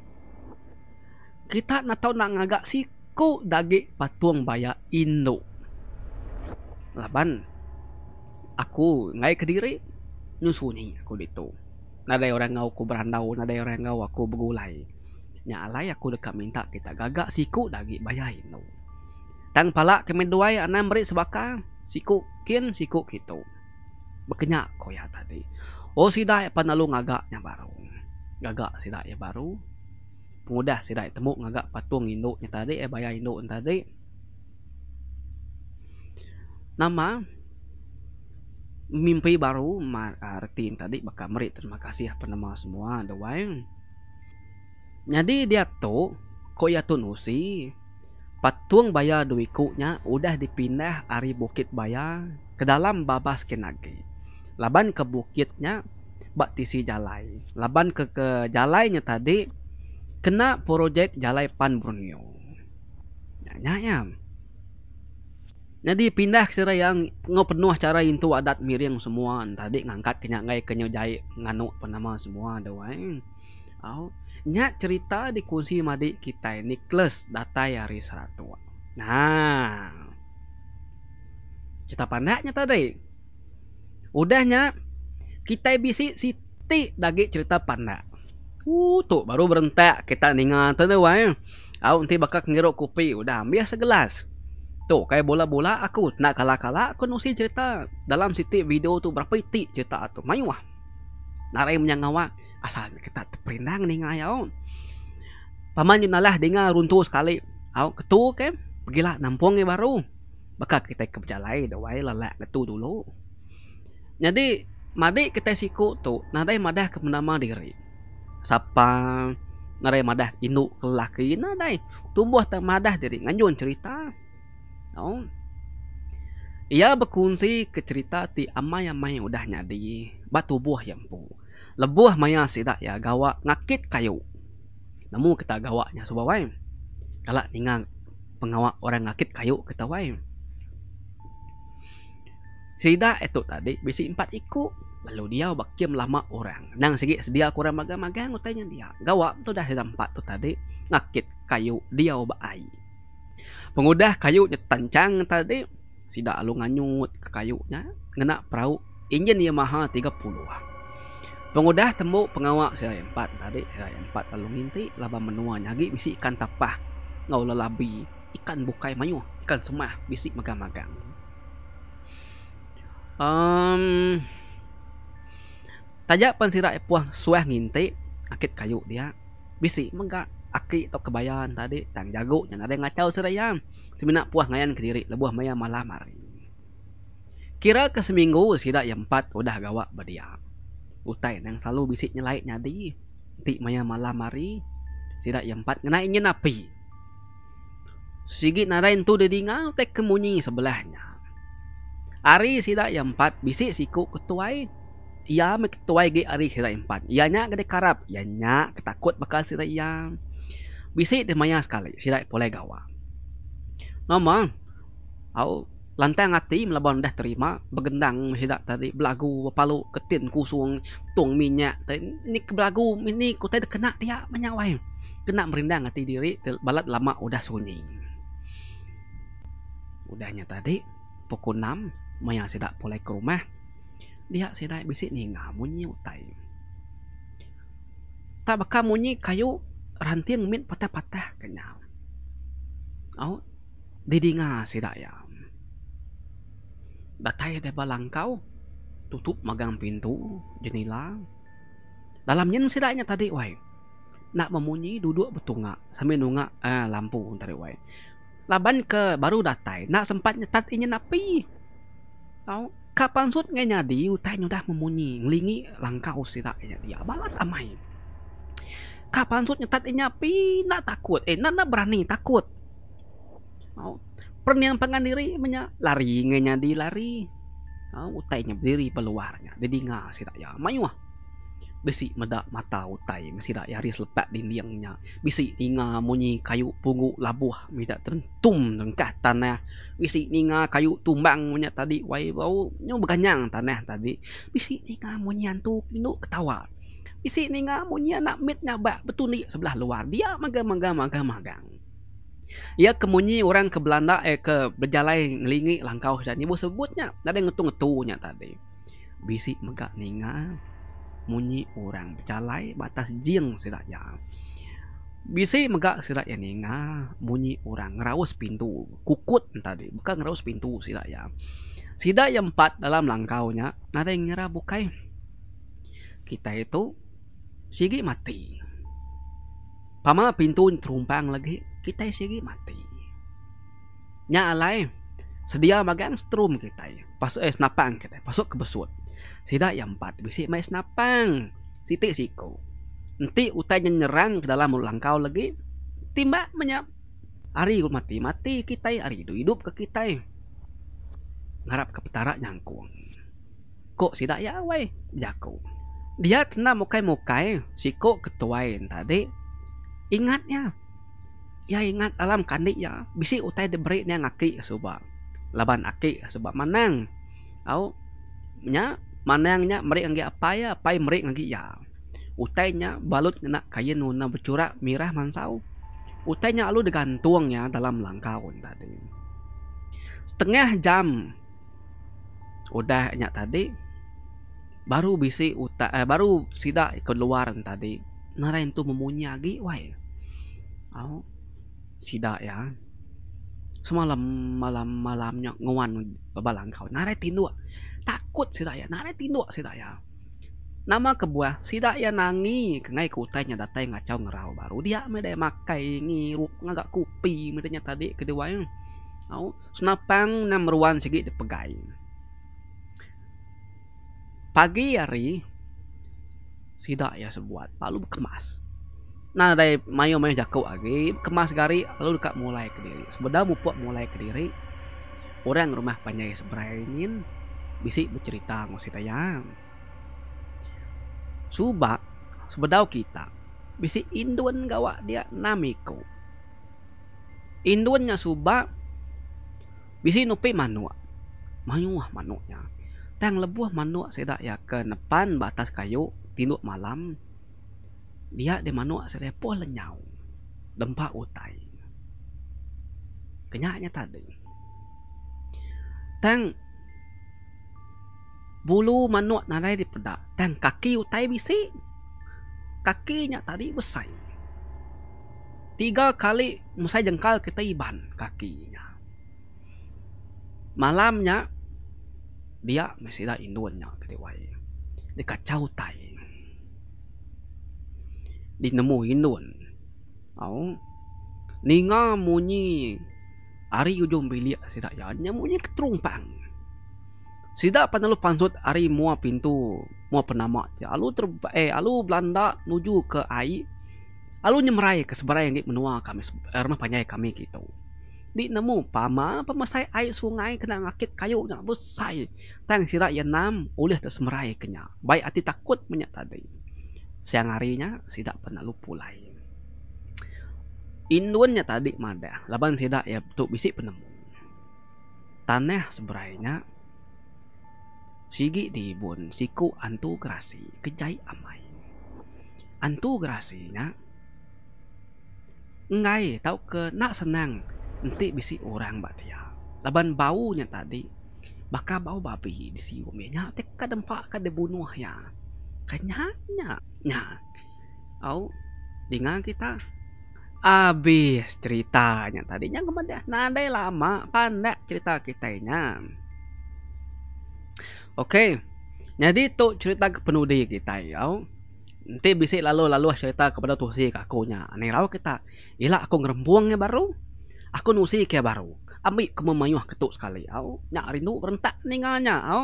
kita nak tahu nak ngagak siku daging patung baya indo laban aku ngai kediri nyusuni aku ditu nadai orang ngau ku berandau nadai orang ngau aku begulai Nya alai aku dekat minta kita gagak siku dagi bayain tu. Tang pala kami duai anak meri sebaka siku kin siku kitu. Bekenya koya tadi. Oh sida ya panalu ngagak nya baru. Gagak sida ya baru. Pemudah sida temu ngagak patung induk nya tadi eh bayain induk tadi. Nama mimpi baru martin tadi bakal meri terima kasih ya penama semua the wine. jadi dia tuh ya tunusi patung baya nya udah dipindah ari bukit bayar ke dalam babas kenage laban ke bukitnya tisi jalai laban ke ke jalainya tadi kena proyek jalai pan Borneo nyanya jadi pindah ke yang ngepenuh cara itu adat miring semua tadi ngangkat kenyak ngai kenyojai nganu penama semua wae oh nya cerita di kunci madi kita Nicholas data yari saratua nah kita pandaknya tadi udahnya kita bisi siti dagi cerita pandak uh tuh baru berentak kita ningat tadi wae Aku nanti bakal ngiruk kopi udah ambil segelas tuh kayak bola-bola aku nak kalah-kalah aku nusi cerita dalam siti video tu berapa itik cerita main mayuah naray mo niya nga wa asal kita perindang ni nga yaw paman yun nalah di nga runtuh sekali aw ketu ke pergilah nampung baru baka kita kebejalai dawai lalak ketu dulu jadi madi kita siku tu naray madah ke menama diri sapa naray madah induk lelaki naray tumbuh tak madah diri nganjun cerita tau ia berkunci ke cerita ti amai-amai udah nyadi batu buah yang pun lebuah maya sida ya gawa ngakit kayu namu kita gawanya suba wai kala ninga pengawa orang ngakit kayu kita wai sida itu tadi bisi empat iku lalu dia bakiam lama orang nang segi sedia kurang maga-maga ngutanya dia gawa tu dah sida empat tu tadi ngakit kayu dia baai pengudah kayu nyetancang tadi sida alu nganyut ke kayunya ngena perahu injen yamaha 30 Pengudah temu pengawak serai empat tadi serai empat terlalu minti laba menua nyagi misi ikan tapah ngau lelabi ikan bukai mayu ikan semah bisik magang-magang. Um, tajak pensirak epuah suah nginti akit kayu dia bisi mengga aki atau kebayan tadi tang jago yang ada ngacau serayam semina puah ngayan kediri lebuah maya malam hari kira ke seminggu sida yang empat sudah gawak berdiam utai yang selalu bisik nyelai nyadi ti maya malam hari sirat yang empat kena ingin api sigit narain tu dedinga tek kemunyi sebelahnya hari sirat yang empat bisik siku ketuai ia mengetuai ke hari sirat yang empat ia nyak kena karab ia nyak ketakut bakal sirat yang bisik dia maya sekali sirat boleh gawa nama au lantang hati melabang dah terima bergendang hidak tadi belagu palu ketin kusung tuang minyak tadi ni belagu ini ku tadi kena dia menyawai kena merindang hati diri balat lama udah sunyi udahnya tadi pukul 6 maya sedak pulai ke rumah dia sedai bisik ni ngamunyi utai tak bakal munyi kayu ranting min patah-patah kenyal oh didinga sedak ya Bataya de Balangkau tutup magang pintu jendela dalamnya nu sidanya tadi wae nak memunyi duduk betunga sambil nunga eh, lampu tadi wae laban ke baru datai nak sempat nyetat ingin napi tau kapan sud ngenya di utai udah memunyi ngelingi langkau sidanya dia ya, balas amai kapan sud nyetat ingin napi nak takut eh nak, nak berani takut penyampangan diri menya lari ngenya di lari tahu utainya berdiri peluarnya jadi ngah si tak ya mayu ah besi meda mata utai mesti tak ya ris lepak dindingnya besi ninga munyi kayu punggu labuh ah. mida tentum tengkah tanah ah. besi ninga kayu tumbang munya tadi wai bau nyu beganyang tanah tadi besi ninga munyi antuk nu ketawa besi ninga munyi anak mit nyabak betuni sebelah luar dia maga maga maga magang maga. Ia kemunyi orang ke Belanda eh ke berjalan ngelingi langkau dan ibu sebutnya. Ada yang ngetu-ngetunya tadi. Bisi megak ninga munyi orang berjalan batas jeng ya, Bisi megak yang ninga munyi orang ngeraus pintu. Kukut tadi, bukan ngeraus pintu ya, Sida yang empat dalam langkaunya ada yang ngira bukai. Kita itu sigi mati. Pama pintu terumpang lagi kita isi mati nya alai sedia magang strum kita pasuk es eh, napang kita pasuk ke besut sida yang empat bisi mai senapang sitik siku nanti utai nyerang ke dalam ulang kau lagi timba menyap ari mati mati kita hari hidup hidup ke kita ngarap ke petara nyangkung kok sida ya awai jaku dia kena mukai mukai siko ketuain tadi ingatnya ya ingat alam kandi ya bisi utai diberi nya ngaki ya, suba laban aki ya, suba manang au nya manangnya meri ngi apa ya pai meri ngi ya utainya balut kena kayen nuna bercurak mirah mansau utainya alu ya dalam langkaun tadi setengah jam udah nya tadi baru bisi utai eh, baru sida keluar tadi narain tu memunyagi lagi wae au Sida ya semalam malam malamnya ngawan babalang kau nare tindu takut si daya nare tindu si daya nama kebuah si daya nangi kengai kutanya datai ngacau ngerau baru dia mede makai ngiruk ngagak kupi medenya tadi kedua yang au senapang namruan segi dipegai pagi hari si daya sebuat palu kemas nah dari mayo mayo jago lagi kemas gari lalu dekat mulai ke diri sebeda mupuk mulai ke diri orang rumah panjai seberainin bisi bercerita ngosi tayang suba sebedau kita bisi induan gawa dia namiko induannya suba bisi nupi manua wah manunya tang lebuah manua sedak ya ke depan batas kayu tinduk malam biak di mano serepo lenyau lah lempak utai kenyaknya tadi tang bulu mano narai di pedak tang kaki utai bisi kakinya tadi besai tiga kali musai jengkal kita iban kakinya malamnya dia masih ada induannya kedewai dikacau tayang 你能不能论？哦，你阿母尼，ari ujung bilik sedap ya, nyamu ni terumpang. Sedap pada lu pansut ari mua pintu mua penama. Alu ter eh alu Belanda nuju ke ai. Alu nyemrai ke seberai yang menua kami eh, rumah panjai kami gitu. Di nemu pama saya air sungai kena ngakit kayu nya besai. Tang sirak yang nam oleh tersemerai kenya. Baik hati takut menyak tadi siang harinya tidak pernah lupa lain induannya tadi mada laban sida ya tuh bisik penemu tanah seberainya sigi di bun siku antu gerasi kejai amai antu gerasinya ngai tau ke nak senang nanti bisi orang batia laban baunya tadi bakal bau babi di si umi ya, nya tek kadempak kadebunuh ya te, kadem, pak, kadem, bunuh, ya kenyanya nah oh dengan kita abis ceritanya tadinya kepada nadai lama pandai cerita kitanya oke okay. jadi itu cerita kepenudi kita ya nanti bisa lalu lalu cerita kepada tuh si kakunya aneh rawa kita ilah aku ngerembuangnya baru aku nusi kayak baru ambil kememayu ketuk sekali au, ya. nyak rindu berentak ninganya ya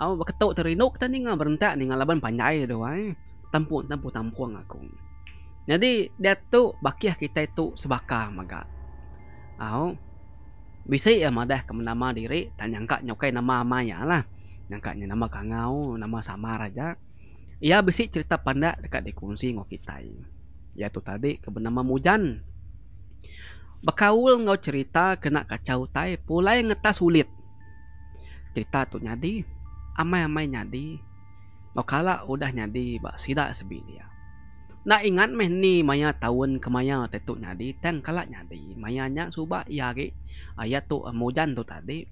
Aku berketuk terinuk tadi nggak berentak nih ngalaban pandai doang. Tampung tampu tampung aku. Jadi dia tu bakiah kita itu sebaka maga. Au bisa ya madah ke nama diri tanya nyangka nyokai nama amanya lah. nyangka nama kangau, nama samar aja. Ia bisa cerita pandak dekat dikunci ngokitai. Yaitu tadi kebenama Mujan. Bekaul ngau cerita kena kacau tai pulai ngetas sulit. Cerita tu nyadi. amai-amai nyadi nokala udah nyadi ba sida sebili ya na ingat meh ni maya tahun kemaya tetuk nyadi tang kala nyadi mayanya suba yari ayat ah, tu eh, mujan tu tadi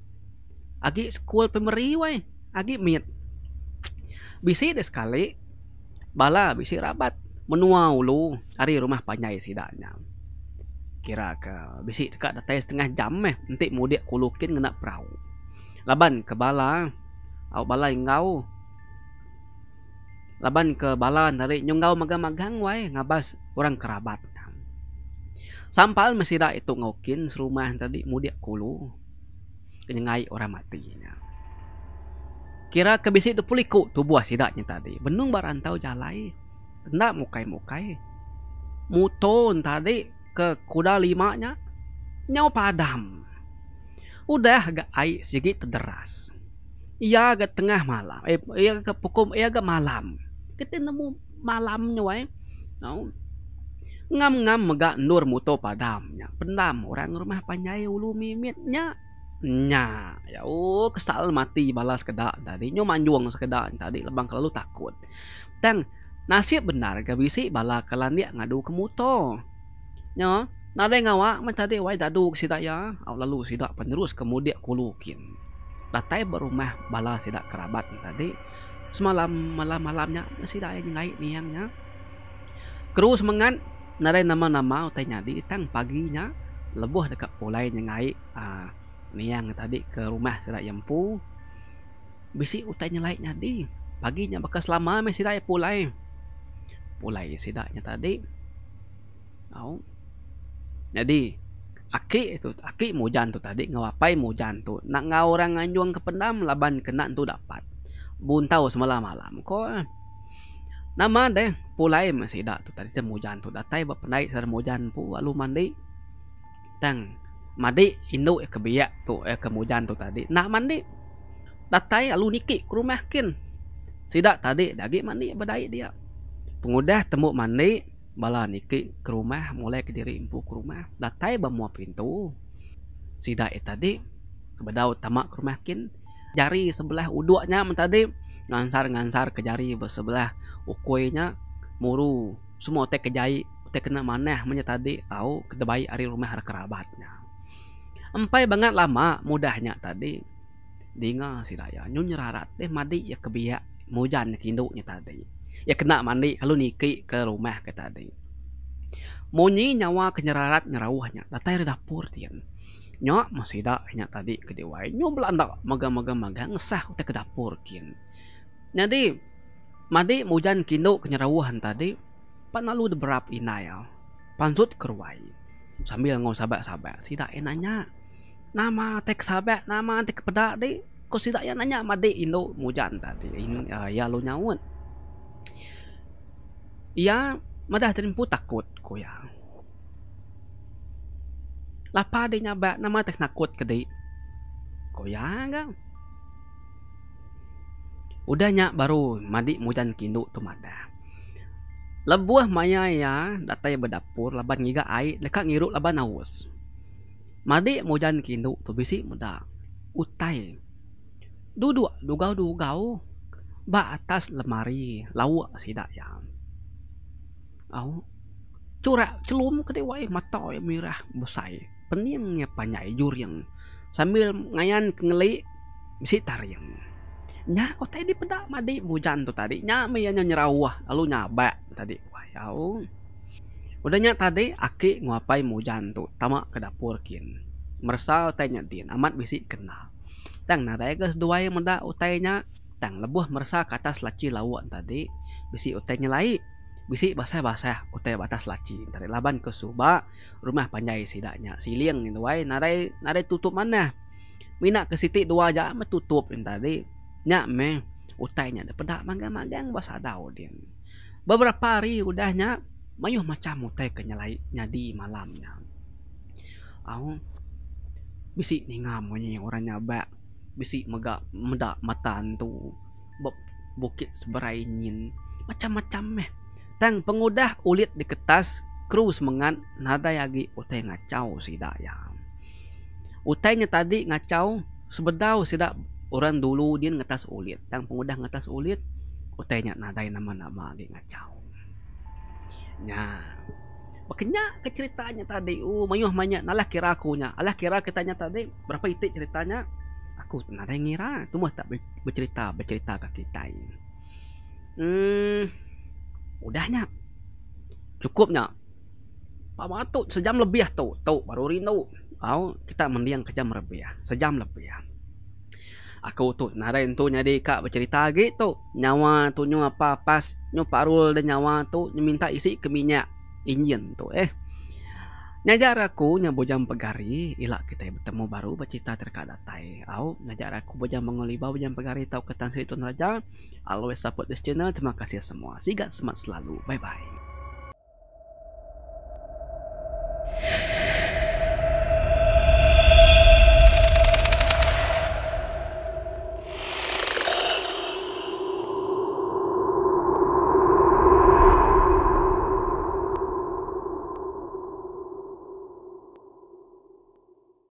agi school pemeri wai agi mit bisi de sekali bala bisi rabat menua ulu hari rumah panjai sidanya kira ke bisi dekat datai setengah jam meh nanti mudik kulukin kena perahu laban ke bala au balai ngau laban ke bala dari nyunggau magang-magang ngabas orang kerabat sampal mesira itu ngokin serumah tadi mudik kulu kenyengai orang mati kira kebisi itu puliku tubuh sidaknya tadi benung barantau jalai tenda mukai-mukai muton tadi ke kuda limanya nyau padam udah agak air sedikit terderas ia agak tengah malam eh ia agak pukul ia agak malam kita nemu malamnya wei no ngam ngam mega nur muto padamnya pendam orang rumah panjai ulu mimitnya nya ya oh kesal mati balas keda tadi nyu manjuang sekeda tadi lebang kelalu takut tang nasib benar ke bisi bala kalan dia ngadu ke muto nya nade ngawa mentade wai dadu sida ya au lalu sida penerus kemudian kulukin datai berumah bala sida kerabat tadi semalam malam malamnya sida ayah nyengai niangnya kru semangat narai nama-nama utai nyadi tang paginya lebuh dekat pulai nyengai uh, ah, niang tadi ke rumah sida yempu bisi utai nyelai nyadi paginya bekas lama me sida pulai pulai sida nya tadi au oh. jadi Aki itu, aki mau jantuh tadi, ngawapai mau jantuh. Nak ngau orang anjuang ke pendam, laban kena tu dapat. Buntau semalam malam ko. Eh. Nama deh, pulai masih dah tu tadi semu jantuh. Datai bapak naik semu jantuh, lalu mandi. Tang, mandi indu eh, kebiak tu eh, kemu jantuh tadi. Nak mandi, datai lalu niki ke rumah kin. Sida tadi, dagi mandi berdaya dia. Pengudah temuk mandi, bala niki ke rumah mulai ke diri impu ke rumah datai bamua pintu si dae tadi bedau tamak ke rumah kin jari sebelah uduaknya mentadi ngansar ngansar ke jari sebelah ukuinya muru semua teh kejai teh kena mana? menye tadi au kedebai ari rumah har kerabatnya empai banget lama mudahnya tadi dinga si daya nyunyerarat teh madi ya kebiak mujan kinduknya tadi ya kena mandi kalau niki ke rumah ke tadi monyi nyawa kenyerarat nyerawahnya datai di dapur dia nyok masih dak nyak tadi ke dewa nyok belanda maga-maga maga ngesah udah ke dapur kian jadi madi mujan kindo kenyerawahan tadi panalu berap inayal pansut keruai sambil ngau sabak-sabak si dak enanya ya, nama tek sabak nama tek pedak di kok sidaknya nanya mandi indo mujan tadi ini uh, eh, ya lu nyawun Iya, madah madahdrin po takot, kuya. Lapade niya ba na matak nakot kedai, Kuya nga. Udah nyak baru madi mujan tu madah. Lebuah maya ya datai berdapur laban ngiga air, lekak ngiru laban awus. Madi mujan kinduk tu bisi muda. Utai. Duduk dugau-dugau. Ba atas lemari lawa sidak yang. Aku curak celum ke wae ya, mata ya, mirah besai peniangnya panyai yang sambil ngayan bisa tar tariang nya oh tadi pedak madi bujan tuh tadi nya meyanya nyerawah lalu nyaba tadi wah ya udah nyak tadi aki nguapai mujan tuh tamak ke dapur kin merasa tanya din amat bisi kenal tang narai gas dua yang meda utainya tang lebuh merasa ke atas laci lawan tadi bisi utainya lain bisi bahasa bahasa utai batas laci dari laban ke suba rumah panjai sidaknya siling itu wai narai narai tutup mana minak ke siti dua aja ah, me tutup tadi nya me utainya de pedak mangga magang bahasa dau din beberapa hari udahnya mayuh macam utai ke nyalai nyadi malamnya au bisi ningam munyi orangnya ba bisi mega medak mata antu bukit seberai nyin macam-macam meh Tang pengudah ulit di kertas, kru semangat nada yagi utai ngacau si daya. Utainya tadi ngacau sebedau si orang dulu dia ngetas ulit. Tang pengudah ngetas ulit, utainya nadai nama-nama lagi ngacau. Nya, Bekenya ke ceritanya tadi. Oh, mayuh banyak. Nalah kira aku nya. Alah kira katanya tadi. Berapa itik ceritanya? Aku pernah ngira. Tu mah tak bercerita. Bercerita ke kita ini. Hmm. Udah nak. Cukup nak. Pak Matuk sejam lebih lah tu. Tu baru rindu. Au, kita mendiang kejam lebih. Lah. Sejam lebih. Lah. Aku tu narain tu nyadi kak bercerita lagi tu. Nyawa tu nyu apa pas nyu parul dan nyawa tu nyu minta isi ke minyak. Injen tu eh. Najar aku nya bojang pegari ilak kita bertemu baru bercita terkat datai. Au najar aku bojang mengoliba bojang pegari tau ketan situ neraja. Always support this channel. Terima kasih semua. Sigat semangat selalu. Bye bye.